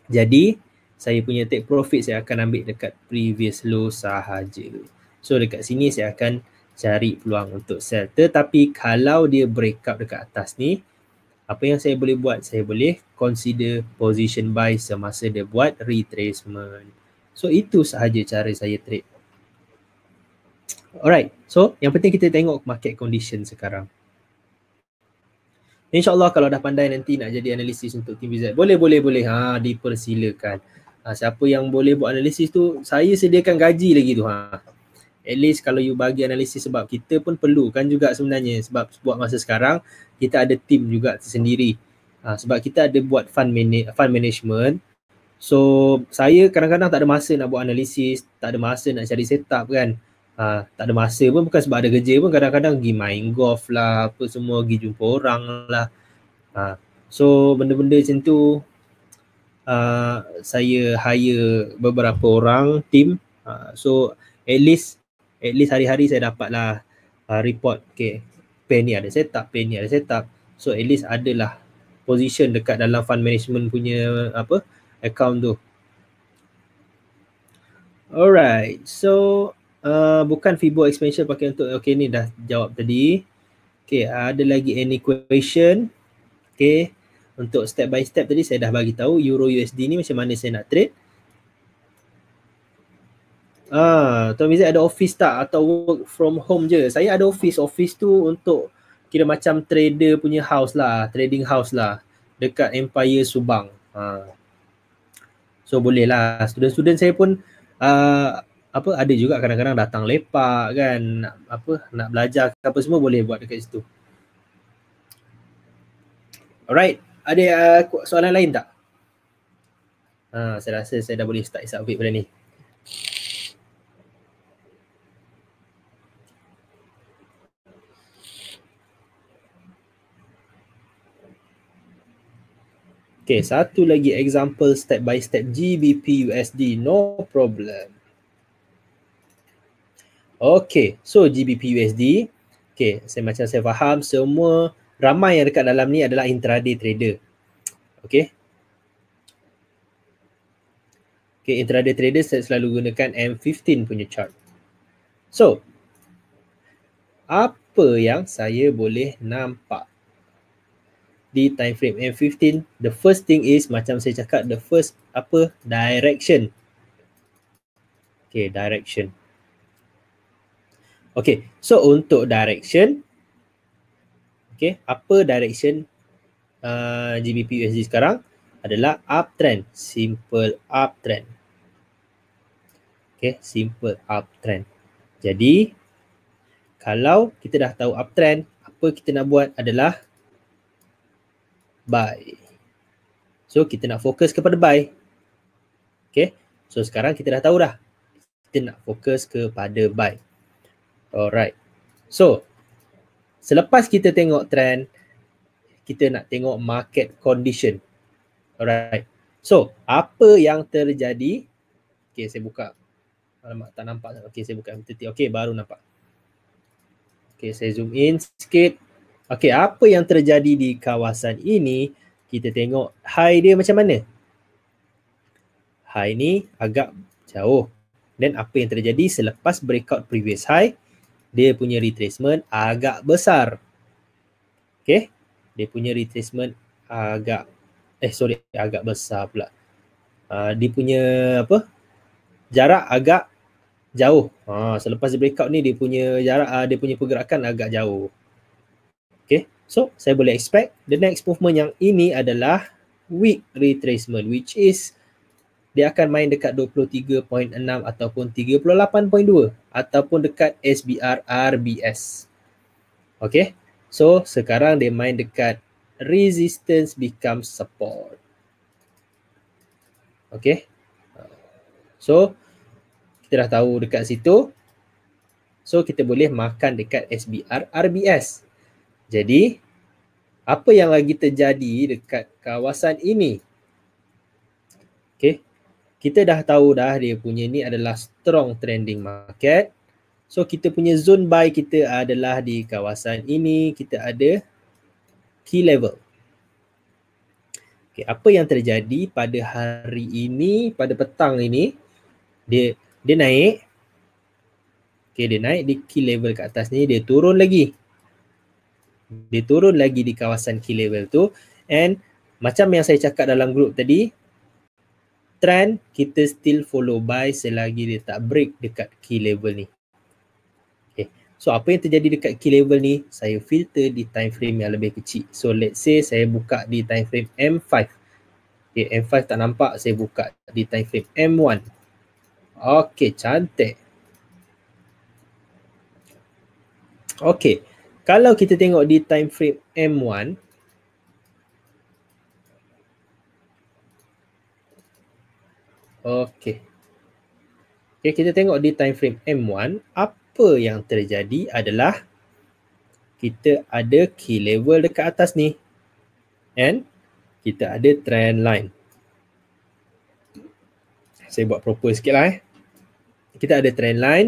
jadi saya punya take profit saya akan ambil dekat previous low sahaja so dekat sini saya akan cari peluang untuk sell tetapi kalau dia break up dekat atas ni apa yang saya boleh buat saya boleh consider position buy semasa dia buat retracement so itu sahaja cara saya trade alright so yang penting kita tengok market condition sekarang InsyaAllah kalau dah pandai nanti nak jadi analisis untuk tim BZ. Boleh, boleh, boleh. Ha, dipersilakan. Ha, siapa yang boleh buat analisis tu, saya sediakan gaji lagi tu. Ha. At least kalau you bagi analisis sebab kita pun kan juga sebenarnya. Sebab buat masa sekarang, kita ada tim juga tersendiri. Ha, sebab kita ada buat fund, mana- fund management. So, saya kadang-kadang tak ada masa nak buat analisis, tak ada masa nak cari setup kan ha, tak ada masa pun bukan sebab ada kerja pun kadang-kadang pergi main golf lah apa semua pergi jumpa orang lah ha, so benda-benda macam tu ha, saya hire beberapa orang team ha, so at least at least hari-hari saya dapat lah ha, report okay pay ni ada setup pay ni ada setup so at least adalah position dekat dalam fund management punya apa account tu Alright, so uh, bukan fibo expansion pakai untuk okey ni dah jawab tadi okey uh, ada lagi any question okey untuk step by step tadi saya dah bagi tahu euro usd ni macam mana saya nak trade ah Tuan Mizik ada office tak atau work from home je saya ada office office tu untuk kira macam trader punya house lah trading house lah dekat Empire Subang ah. so boleh lah student-student saya pun ah, apa ada juga kadang-kadang datang lepak kan nak, apa nak belajar apa semua boleh buat dekat situ. Alright, ada uh, soalan lain tak? Ha, saya rasa saya dah boleh start isap benda ni. Okay, satu lagi example step by step GBP USD. No problem. Okay, so GBPUSD. Okay, saya macam saya faham semua ramai yang dekat dalam ni adalah intraday trader. Okay. Okay, intraday trader saya selalu gunakan M15 punya chart. So, apa yang saya boleh nampak di time frame M15? The first thing is macam saya cakap the first apa direction. Okay, direction. Okay, so untuk direction, okay, apa direction uh, GBP USD sekarang adalah uptrend, simple uptrend. Okay, simple uptrend. Jadi, kalau kita dah tahu uptrend, apa kita nak buat adalah buy. So, kita nak fokus kepada buy. Okay, so sekarang kita dah tahu dah. Kita nak fokus kepada buy. Alright. So, selepas kita tengok trend, kita nak tengok market condition. Alright. So, apa yang terjadi? Okay, saya buka. Alamak, tak nampak. Okay, saya buka. Okay, baru nampak. Okay, saya zoom in sikit. Okay, apa yang terjadi di kawasan ini? Kita tengok high dia macam mana? High ni agak jauh. Dan apa yang terjadi selepas breakout previous high? dia punya retracement agak besar. Okay. Dia punya retracement agak, eh sorry, agak besar pula. Uh, dia punya apa? Jarak agak jauh. uh, selepas dia breakout ni dia punya jarak, uh, dia punya pergerakan agak jauh. Okay. So saya boleh expect the next movement yang ini adalah weak retracement which is dia akan main dekat 23.6 ataupun 38.2 ataupun dekat SBR RBS. Okay. So sekarang dia main dekat resistance becomes support. Okay. So kita dah tahu dekat situ. So kita boleh makan dekat SBR RBS. Jadi apa yang lagi terjadi dekat kawasan ini? kita dah tahu dah dia punya ni adalah strong trending market. So kita punya zone buy kita adalah di kawasan ini kita ada key level. Okay, apa yang terjadi pada hari ini, pada petang ini, dia dia naik. Okay, dia naik di key level ke atas ni, dia turun lagi. Dia turun lagi di kawasan key level tu. And macam yang saya cakap dalam grup tadi, trend kita still follow buy selagi dia tak break dekat key level ni. Okay. So apa yang terjadi dekat key level ni, saya filter di time frame yang lebih kecil. So let's say saya buka di time frame M5. Okay, M5 tak nampak, saya buka di time frame M1. Okay, cantik. Okay, kalau kita tengok di time frame M1, Okey. Okey, kita tengok di time frame M1, apa yang terjadi adalah kita ada key level dekat atas ni and kita ada trend line. Saya buat proper sikit lah eh. Kita ada trend line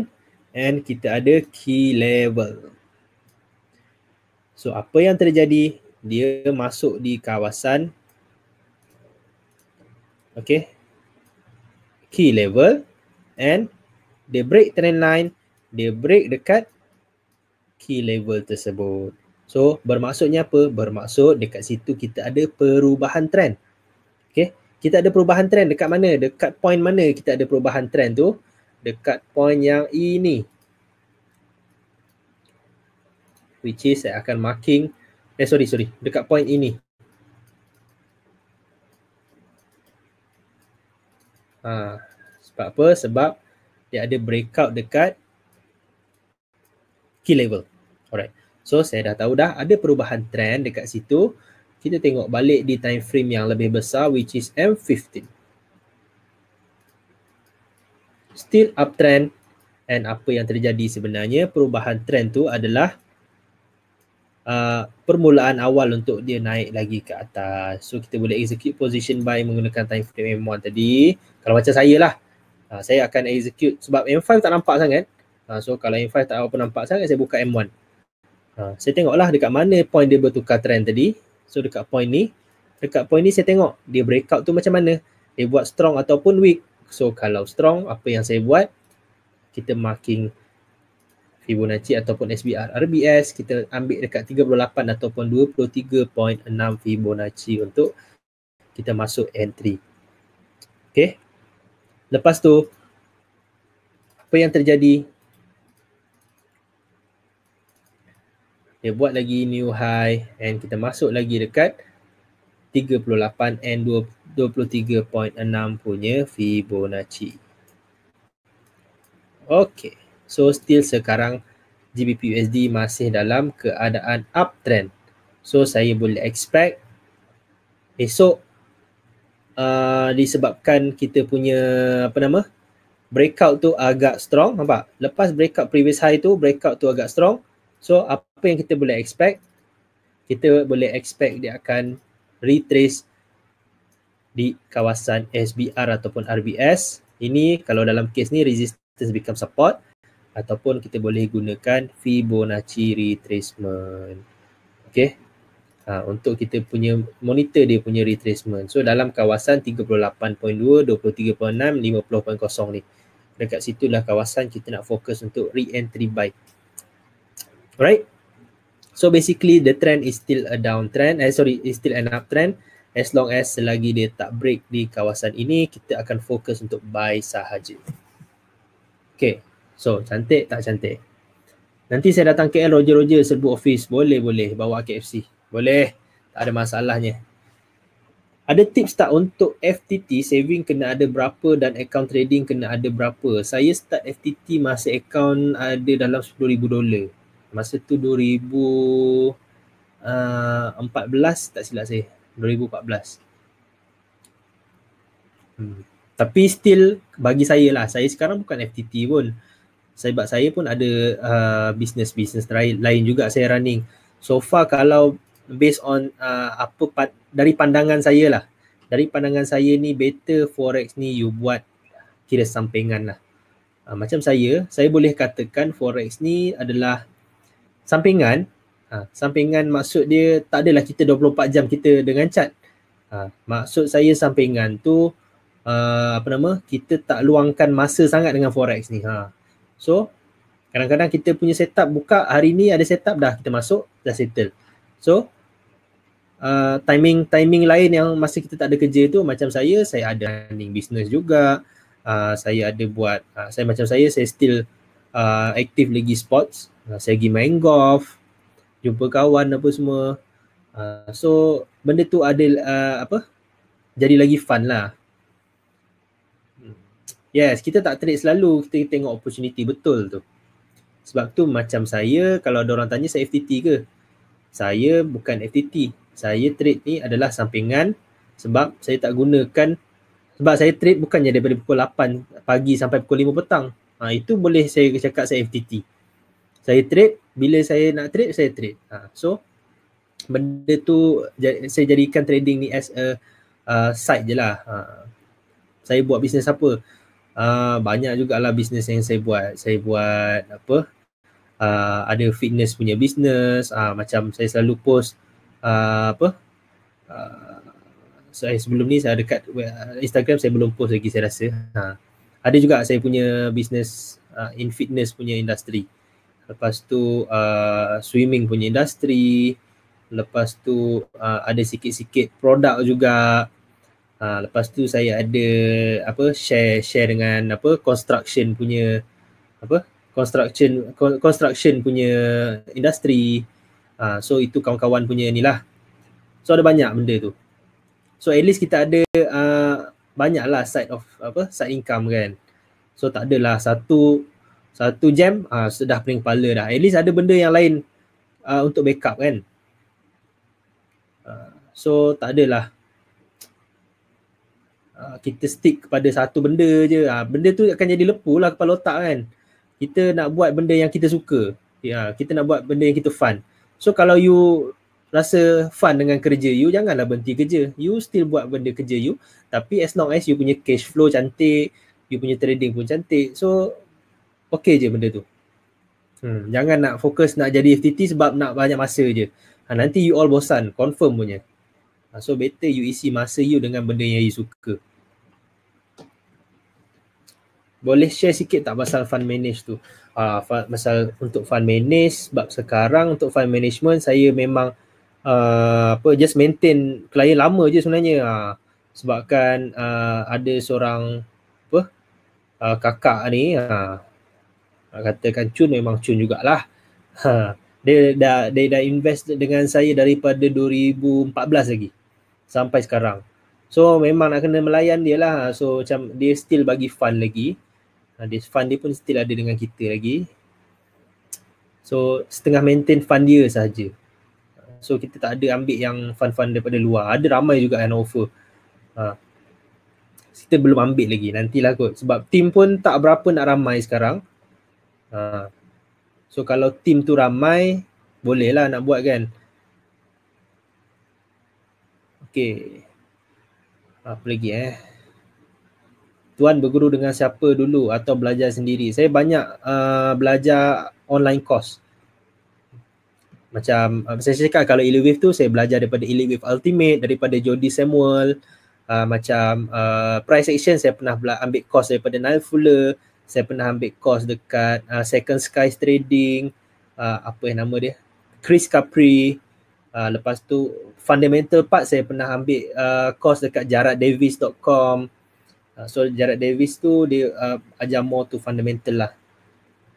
and kita ada key level. So apa yang terjadi? Dia masuk di kawasan Okay, key level and they break trend line, they break dekat key level tersebut. So bermaksudnya apa? Bermaksud dekat situ kita ada perubahan trend. Okay. Kita ada perubahan trend dekat mana? Dekat point mana kita ada perubahan trend tu? Dekat point yang ini. Which is saya eh, akan marking. Eh sorry, sorry. Dekat point ini. Ha, sebab apa? Sebab dia ada breakout dekat key level. Alright. So saya dah tahu dah ada perubahan trend dekat situ. Kita tengok balik di time frame yang lebih besar which is M15. Still uptrend and apa yang terjadi sebenarnya perubahan trend tu adalah uh, permulaan awal untuk dia naik lagi ke atas. So kita boleh execute position buy menggunakan time frame M1 tadi. Kalau macam saya lah, uh, saya akan execute sebab M5 tak nampak sangat. Uh, so kalau M5 tak apa nampak sangat, saya buka M1. Uh, saya tengoklah dekat mana point dia bertukar trend tadi. So dekat point ni, dekat point ni saya tengok dia breakout tu macam mana. Dia buat strong ataupun weak. So kalau strong, apa yang saya buat? Kita marking Fibonacci ataupun SBR RBS kita ambil dekat 38 ataupun 23.6 Fibonacci untuk kita masuk entry. Okay. Lepas tu apa yang terjadi? Dia buat lagi new high and kita masuk lagi dekat 38 and 23.6 punya Fibonacci. Okay. So still sekarang GBP USD masih dalam keadaan uptrend. So saya boleh expect esok uh, disebabkan kita punya apa nama breakout tu agak strong nampak? Lepas breakout previous high tu breakout tu agak strong. So apa yang kita boleh expect? Kita boleh expect dia akan retrace di kawasan SBR ataupun RBS. Ini kalau dalam kes ni resistance become support ataupun kita boleh gunakan Fibonacci retracement. Okey. Ha, untuk kita punya monitor dia punya retracement. So dalam kawasan 38.2, 23.6, 50.0 ni. Dekat situlah kawasan kita nak fokus untuk re-entry buy. Alright. So basically the trend is still a downtrend. Eh sorry, is still an uptrend. As long as selagi dia tak break di kawasan ini, kita akan fokus untuk buy sahaja. Okay, So cantik tak cantik Nanti saya datang KL roja-roja serbu office Boleh boleh bawa KFC Boleh tak ada masalahnya Ada tips tak untuk FTT saving kena ada berapa Dan account trading kena ada berapa Saya start FTT masa account ada dalam 10,000 dolar Masa tu 2000 Uh, 14 tak silap saya 2014 hmm. Tapi still bagi saya lah Saya sekarang bukan FTT pun sebab saya pun ada bisnes-bisnes uh, business lain juga saya running. So far kalau based on uh, apa pa- dari pandangan saya lah. Dari pandangan saya ni better forex ni you buat kira sampingan lah. Uh, macam saya, saya boleh katakan forex ni adalah sampingan. Uh, sampingan maksud dia tak adalah kita 24 jam kita dengan cat. Uh, maksud saya sampingan tu uh, apa nama kita tak luangkan masa sangat dengan forex ni. Ha. Uh. So kadang-kadang kita punya setup buka hari ni ada setup dah kita masuk dah settle. So uh, timing timing lain yang masa kita tak ada kerja tu macam saya saya ada running business juga. Uh, saya ada buat uh, saya macam saya saya still uh, aktif lagi sports. Uh, saya pergi main golf, jumpa kawan apa semua. Uh, so benda tu ada uh, apa? Jadi lagi fun lah. Yes, kita tak trade selalu, kita tengok opportunity betul tu. Sebab tu macam saya kalau ada orang tanya saya FTT ke? Saya bukan FTT. Saya trade ni adalah sampingan sebab saya tak gunakan sebab saya trade bukannya daripada pukul 8 pagi sampai pukul 5 petang. Ha, itu boleh saya cakap saya FTT. Saya trade, bila saya nak trade, saya trade. Ha, so, benda tu saya jadikan trading ni as a uh, side je lah. Ha, saya buat bisnes apa. Ah, banyak juga lah bisnes yang saya buat. Saya buat apa? Uh, ada fitness punya bisnes, uh, ah, macam saya selalu post uh, apa? Uh, saya sebelum ni saya dekat Instagram saya belum post lagi saya rasa. Ha. Ada juga saya punya bisnes uh, in fitness punya industri. Lepas tu uh, swimming punya industri. Lepas tu uh, ada sikit-sikit produk juga. Ha, lepas tu saya ada apa share share dengan apa construction punya apa construction construction punya industri. Ha, so itu kawan-kawan punya ni lah. So ada banyak benda tu. So at least kita ada uh, banyak lah side of apa side income kan. So tak adalah satu satu jam uh, sudah pening kepala dah. At least ada benda yang lain uh, untuk backup kan. Uh, so tak adalah Ah, kita stick kepada satu benda je ha, benda tu akan jadi lepuh lah kepala otak kan kita nak buat benda yang kita suka ya kita nak buat benda yang kita fun so kalau you rasa fun dengan kerja you janganlah berhenti kerja you still buat benda kerja you tapi as long as you punya cash flow cantik you punya trading pun cantik so okay je benda tu hmm, jangan nak fokus nak jadi FTT sebab nak banyak masa je ha, nanti you all bosan confirm punya So better you isi masa you dengan benda yang you suka boleh share sikit tak pasal fund manage tu uh, ah, fun, pasal untuk fund manage sebab sekarang untuk fund management saya memang uh, apa just maintain klien lama je sebenarnya uh, sebabkan uh, ada seorang apa uh, kakak ni uh, katakan cun memang cun jugalah uh, dia dah dia dah invest dengan saya daripada 2014 lagi sampai sekarang So memang nak kena melayan dia lah. So macam dia still bagi fund lagi. Ah, dia, fund dia pun still ada dengan kita lagi so setengah maintain fund dia sahaja so kita tak ada ambil yang fund-fund daripada luar ada ramai juga yang offer ha. kita belum ambil lagi nantilah kot sebab team pun tak berapa nak ramai sekarang ha. so kalau team tu ramai bolehlah nak buat kan Okay Apa lagi eh tuan berguru dengan siapa dulu atau belajar sendiri saya banyak uh, belajar online course macam uh, saya cakap kalau Wave tu saya belajar daripada Wave Ultimate daripada Jody Samuel uh, macam uh, price action saya pernah bela- ambil course daripada Nile Fuller saya pernah ambil course dekat uh, Second Sky Trading uh, apa yang nama dia Chris Capri uh, lepas tu fundamental part saya pernah ambil uh, course dekat jaraddavis.com Ah, so Jared Davis tu dia uh, ajar more to fundamental lah.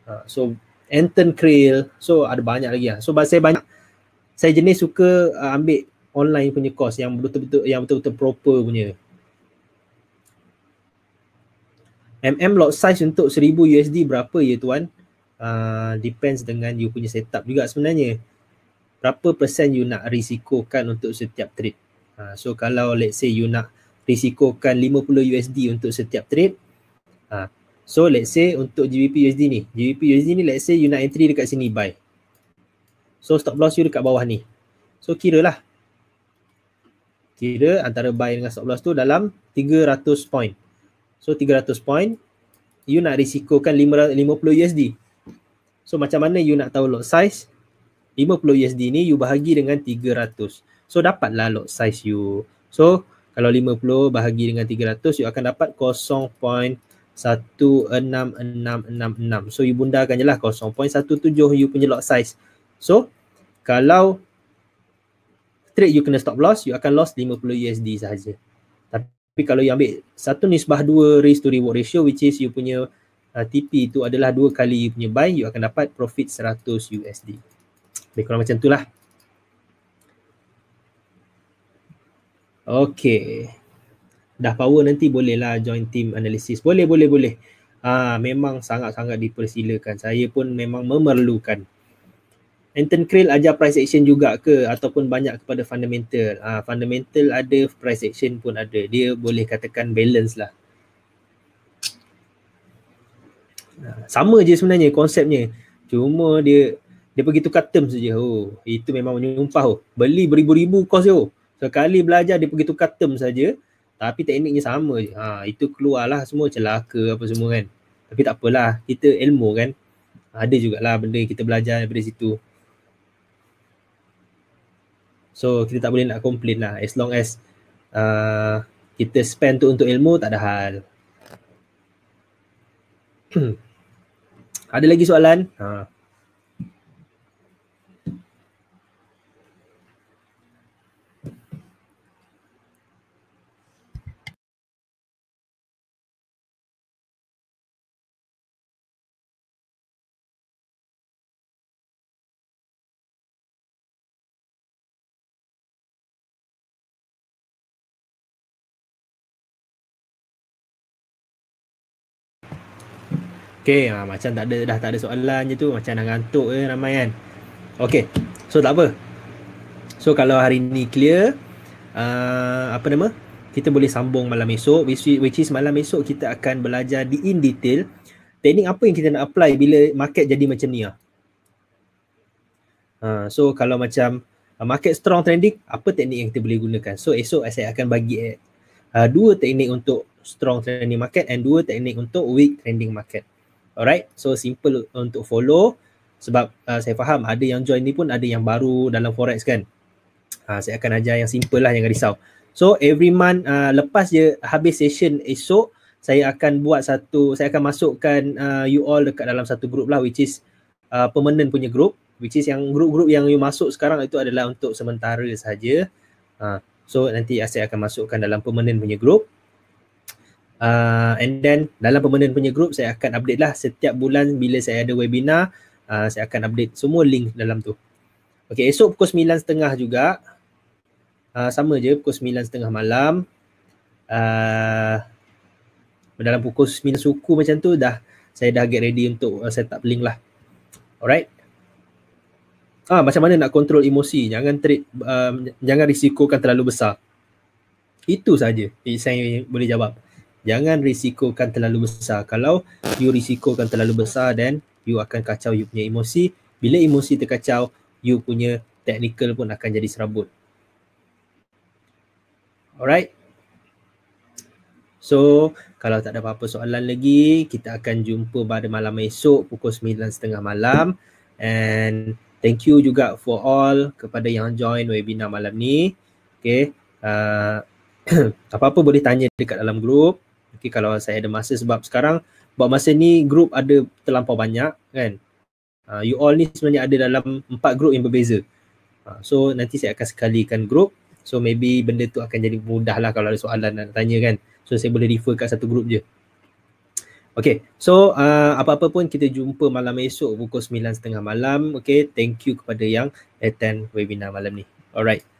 Uh, so Anton Creel, so ada banyak lagi lah. So saya banyak saya jenis suka uh, ambil online punya course yang betul-betul yang betul-betul proper punya. MM lot size untuk 1000 USD berapa ya tuan? Uh, depends dengan you punya setup juga sebenarnya. Berapa persen you nak risikokan untuk setiap trade? Uh, so kalau let's say you nak risikokan 50 USD untuk setiap trade. Ha. So let's say untuk GBP USD ni, GBP USD ni let's say you nak entry dekat sini buy. So stop loss you dekat bawah ni. So kira lah. Kira antara buy dengan stop loss tu dalam 300 point. So 300 point, you nak risikokan 50 USD. So macam mana you nak tahu lot size? 50 USD ni you bahagi dengan 300. So dapatlah lot size you. So kalau 50 bahagi dengan 300 you akan dapat 0.16666. So you bundarkan je lah 0.17 you punya lot size. So kalau trade you kena stop loss you akan loss 50 USD sahaja. Tapi kalau you ambil satu nisbah dua risk to reward ratio which is you punya uh, TP itu adalah dua kali you punya buy you akan dapat profit 100 USD. Lebih kurang macam itulah. lah. Okay. Dah power nanti bolehlah join team analisis. Boleh, boleh, boleh. Ah, memang sangat-sangat dipersilakan. Saya pun memang memerlukan. Anton Krill ajar price action juga ke ataupun banyak kepada fundamental. Ah, fundamental ada, price action pun ada. Dia boleh katakan balance lah. Ha, sama je sebenarnya konsepnya. Cuma dia dia pergi tukar term saja. Oh, itu memang menyumpah oh. Beli beribu-ribu kos je oh. Sekali belajar dia pergi tukar term saja tapi tekniknya sama je. Ha, itu keluarlah semua celaka apa semua kan. Tapi tak apalah, kita ilmu kan. Ha, ada jugalah benda kita belajar daripada situ. So kita tak boleh nak komplain lah as long as uh, kita spend tu untuk ilmu tak ada hal. ada lagi soalan? Ha. Okay, ha, ah, macam tak ada dah tak ada soalan je tu macam dah ngantuk eh ramai kan. Okay, so tak apa. So kalau hari ni clear, uh, apa nama? Kita boleh sambung malam esok which is malam esok kita akan belajar di in detail teknik apa yang kita nak apply bila market jadi macam ni ah. Uh, so kalau macam uh, market strong trending, apa teknik yang kita boleh gunakan? So esok saya akan bagi uh, dua teknik untuk strong trending market and dua teknik untuk weak trending market. Alright, so simple untuk follow sebab uh, saya faham ada yang join ni pun ada yang baru dalam forex kan. Uh, saya akan ajar yang simple lah jangan risau. So every month uh, lepas je habis session esok saya akan buat satu saya akan masukkan uh, you all dekat dalam satu group lah which is uh, permanent punya group which is yang group-group yang you masuk sekarang itu adalah untuk sementara saja. Uh, ah, so nanti saya akan masukkan dalam permanent punya group uh, and then dalam permanent punya group saya akan update lah setiap bulan bila saya ada webinar uh, saya akan update semua link dalam tu Okay, esok pukul 9.30 juga uh, sama je pukul 9.30 malam uh, dalam pukul 9 suku macam tu dah saya dah get ready untuk uh, set up link lah alright Ah, macam mana nak kontrol emosi? Jangan trade, um, jangan risikokan terlalu besar. Itu saja yang eh, saya boleh jawab jangan risikokan terlalu besar kalau you risikokan terlalu besar dan you akan kacau you punya emosi bila emosi terkacau you punya technical pun akan jadi serabut alright so kalau tak ada apa-apa soalan lagi kita akan jumpa pada malam esok pukul 9.30 malam and thank you juga for all kepada yang join webinar malam ni okay uh, apa-apa boleh tanya dekat dalam grup okay, kalau saya ada masa sebab sekarang buat masa ni group ada terlampau banyak kan uh, you all ni sebenarnya ada dalam empat group yang berbeza uh, so nanti saya akan sekalikan group so maybe benda tu akan jadi mudah lah kalau ada soalan nak tanya kan so saya boleh refer kat satu group je Okay, so uh, apa-apa pun kita jumpa malam esok pukul 9.30 malam. Okay, thank you kepada yang attend webinar malam ni. Alright.